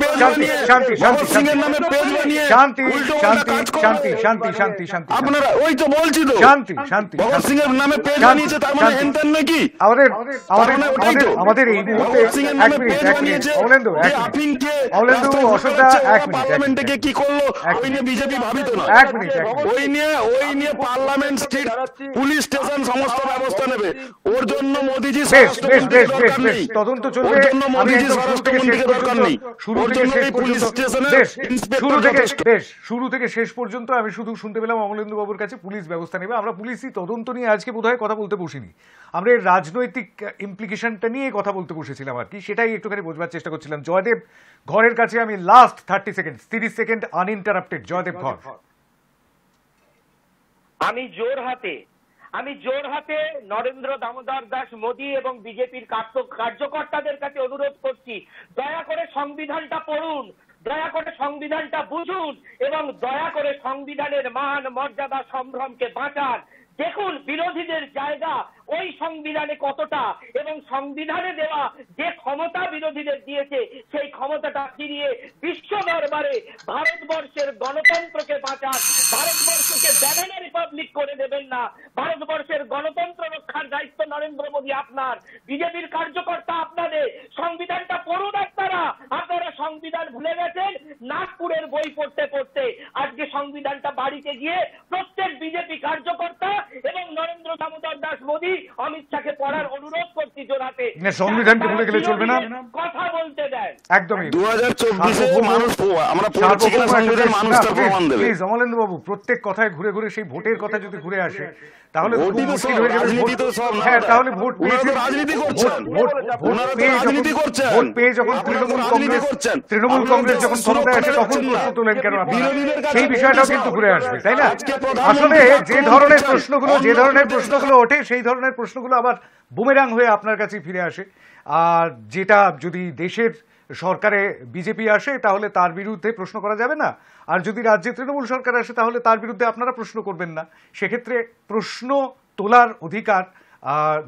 শান্তি শান্তি শান্তি সিং এর নামে পেজ বানিয়ে শান্তি শান্তি শান্তি শান্তি শান্তি শান্তি আপনারা ওই তো বলছি তো শান্তি শান্তি ভগৎ সিং এর নামে পেজ বানিয়েছে তার মানে হেনতেন নাকি আমাদের আমাদের আমাদের এই মুহূর্তে এক মিনিট এক মিনিট অলেন্দু এক মিনিট অলেন্দু অশোকদা এক মিনিট পার্লামেন্টে কি করলো ওই নিয়ে বিজেপি ভাবিত না এক মিনিট ওই নিয়ে ওই নিয়ে পার্লামেন্ট স্ট্রিট পুলিশ স্টেশন সমস্ত ব্যবস্থা নেবে ওর জন্য মোদিজি তদন্ত চলবে ওর জন্য মোদিজি স্বরাষ্ট্রমন্ত্রীকে দরকার নেই ওর জন্য পুলিশ স্টেশনের শুরু থেকে শেষ পর্যন্ত আমি শুধু শুনতে পেলাম অমলেন্দু বাবুর কাছে পুলিশ ব্যবস্থা নেবে আমরা পুলিশই তদন্ত নিয়ে আজকে বোধ কথা বলতে বসিনি আমরা এর রাজনৈতিক ইমপ্লিকেশনটা নিয়ে কথা বলতে বসেছিলাম আর কি সেটাই একটুখানি বোঝবার চেষ্টা করছিলাম জয়দেব ঘরের কাছে আমি লাস্ট থার্টি সেকেন্ড তিরিশ সেকেন্ড আনইন্টারাপ্টেড জয়দেব ঘর আমি জোর হাতে আমি জোর হাতে নরেন্দ্র দামোদর দাস মোদী এবং বিজেপির কার্যকর্তাদের কাছে অনুরোধ করছি দয়া করে সংবিধানটা পড়ুন দয়া করে সংবিধানটা বুঝুন এবং দয়া করে সংবিধানের মান মর্যাদা সম্ভ্রমকে বাঁচান দেখুন বিরোধীদের জায়গা ওই সংবিধানে কতটা এবং সংবিধানে দেওয়া যে ক্ষমতা বিরোধীদের দিয়েছে সেই ক্ষমতাটা ফিরিয়ে বিশ্ব দরবারে ভারতবর্ষের গণতন্ত্রকে বাঁচান ভারতবর্ষকে ব্যানানা রিপাবলিক করে দেবেন না ভারতবর্ষের গণতন্ত্র রক্ষার দায়িত্ব নরেন্দ্র মোদী আপনার বিজেপির কার্যকর্তা আপনাদের সংবিধানটা পড়ুন আপনারা আপনারা সংবিধান ভুলে গেছেন নাগপুরের বই পড়তে পড়তে আজকে সংবিধানটা বাড়িতে গিয়ে প্রত্যেক বিজেপি কার্যকর্তা এবং নরেন্দ্র দামোদর দাস মোদী অমিত শাহকে পড়ার অনুরোধ করছি সংবিধানকে ভুলে গেলে চলবে না কথা বলতে দেন একদমই দু হাজার চব্বিশে মানুষ আমরা সংবিধান মানুষ প্রমাণ দেবে বাবু প্রত্যেক কথায় ঘুরে ঘুরে সেই ভোটের কথা যদি ঘুরে আসে তাহলে তাহলে ভোট ভোট হ্যাঁ, পেয়ে যখন তৃণমূল কংগ্রেস তৃণমূল কংগ্রেস যখন ক্ষমতায় আসে তখন প্রশ্ন তোলেন কেন সেই বিষয়টাও কিন্তু ঘুরে আসবে তাই না আসলে যে ধরনের প্রশ্নগুলো যে ধরনের প্রশ্নগুলো ওঠে সেই ধরনের প্রশ্নগুলো আবার বুমেরাং হয়ে আপনার কাছে ফিরে আসে আর যেটা যদি দেশের সরকারে বিজেপি আসে তাহলে তার বিরুদ্ধে প্রশ্ন করা যাবে না আর যদি রাজ্যে তৃণমূল সরকার আসে তাহলে তার বিরুদ্ধে আপনারা প্রশ্ন করবেন না সেক্ষেত্রে প্রশ্ন তোলার অধিকার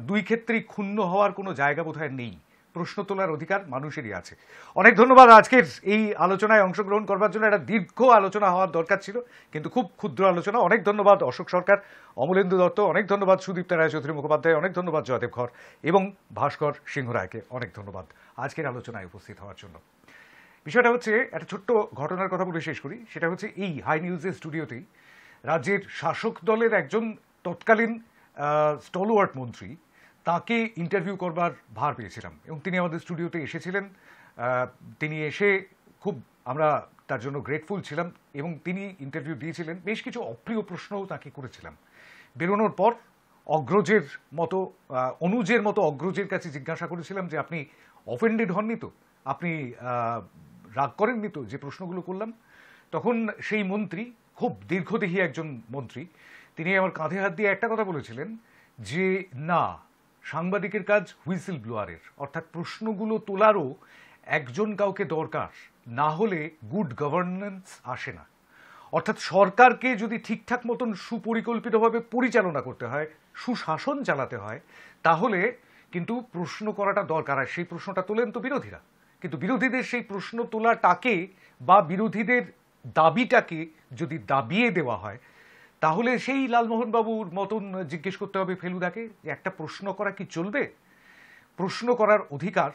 দুই ক্ষেত্রেই ক্ষুণ্ণ হওয়ার কোনো জায়গা বোধহয় নেই প্রশ্ন তোলার অধিকার মানুষেরই আছে অনেক ধন্যবাদ আজকের এই আলোচনায় অংশগ্রহণ করবার জন্য একটা দীর্ঘ আলোচনা হওয়ার দরকার ছিল কিন্তু খুব ক্ষুদ্র আলোচনা অনেক ধন্যবাদ অশোক সরকার অমলেন্দু দত্ত অনেক ধন্যবাদ সুদীপ রায়চৌধুরী চৌধুরী মুখোপাধ্যায় অনেক ধন্যবাদ জয়দেব ঘর এবং ভাস্কর সিংহ রায়কে অনেক ধন্যবাদ আজকের আলোচনায় উপস্থিত হওয়ার জন্য বিষয়টা হচ্ছে একটা ছোট্ট ঘটনার কথা বলে শেষ করি সেটা হচ্ছে এই হাই নিউজের স্টুডিওতেই রাজ্যের শাসক দলের একজন তৎকালীন স্টলওয়ার্ট মন্ত্রী তাকে ইন্টারভিউ করবার ভার পেয়েছিলাম এবং তিনি আমাদের স্টুডিওতে এসেছিলেন তিনি এসে খুব আমরা তার জন্য গ্রেটফুল ছিলাম এবং তিনি ইন্টারভিউ দিয়েছিলেন বেশ কিছু অপ্রিয় প্রশ্নও তাকে করেছিলাম বেরোনোর পর অগ্রজের মতো অনুজের মতো অগ্রজের কাছে জিজ্ঞাসা করেছিলাম যে আপনি অফেন্ডেড হননি তো আপনি রাগ করেননি তো যে প্রশ্নগুলো করলাম তখন সেই মন্ত্রী খুব দীর্ঘদেহী একজন মন্ত্রী তিনি আমার কাঁধে হাত দিয়ে একটা কথা বলেছিলেন যে না সাংবাদিকের কাজ হুইসেল ব্লোয়ারের অর্থাৎ প্রশ্নগুলো তোলারও একজন কাউকে দরকার না হলে গুড গভর্নেন্স আসে না অর্থাৎ সরকারকে যদি ঠিকঠাক মতন সুপরিকল্পিতভাবে পরিচালনা করতে হয় সুশাসন চালাতে হয় তাহলে কিন্তু প্রশ্ন করাটা দরকার আর সেই প্রশ্নটা তোলেন তো বিরোধীরা কিন্তু বিরোধীদের সেই প্রশ্ন তোলাটাকে বা বিরোধীদের দাবিটাকে যদি দাবিয়ে দেওয়া হয় তাহলে সেই লালমোহনবাবুর মতন জিজ্ঞেস করতে হবে ফেলুদাকে যে একটা প্রশ্ন করা কি চলবে প্রশ্ন করার অধিকার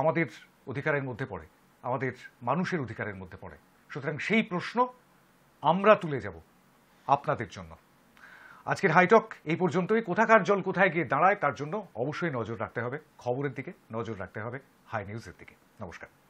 আমাদের অধিকারের মধ্যে পড়ে আমাদের মানুষের অধিকারের মধ্যে পড়ে সুতরাং সেই প্রশ্ন আমরা তুলে যাব আপনাদের জন্য আজকের হাইটক এই পর্যন্তই কোথাকার জল কোথায় গিয়ে দাঁড়ায় তার জন্য অবশ্যই নজর রাখতে হবে খবরের দিকে নজর রাখতে হবে হাই নিউজের দিকে নমস্কার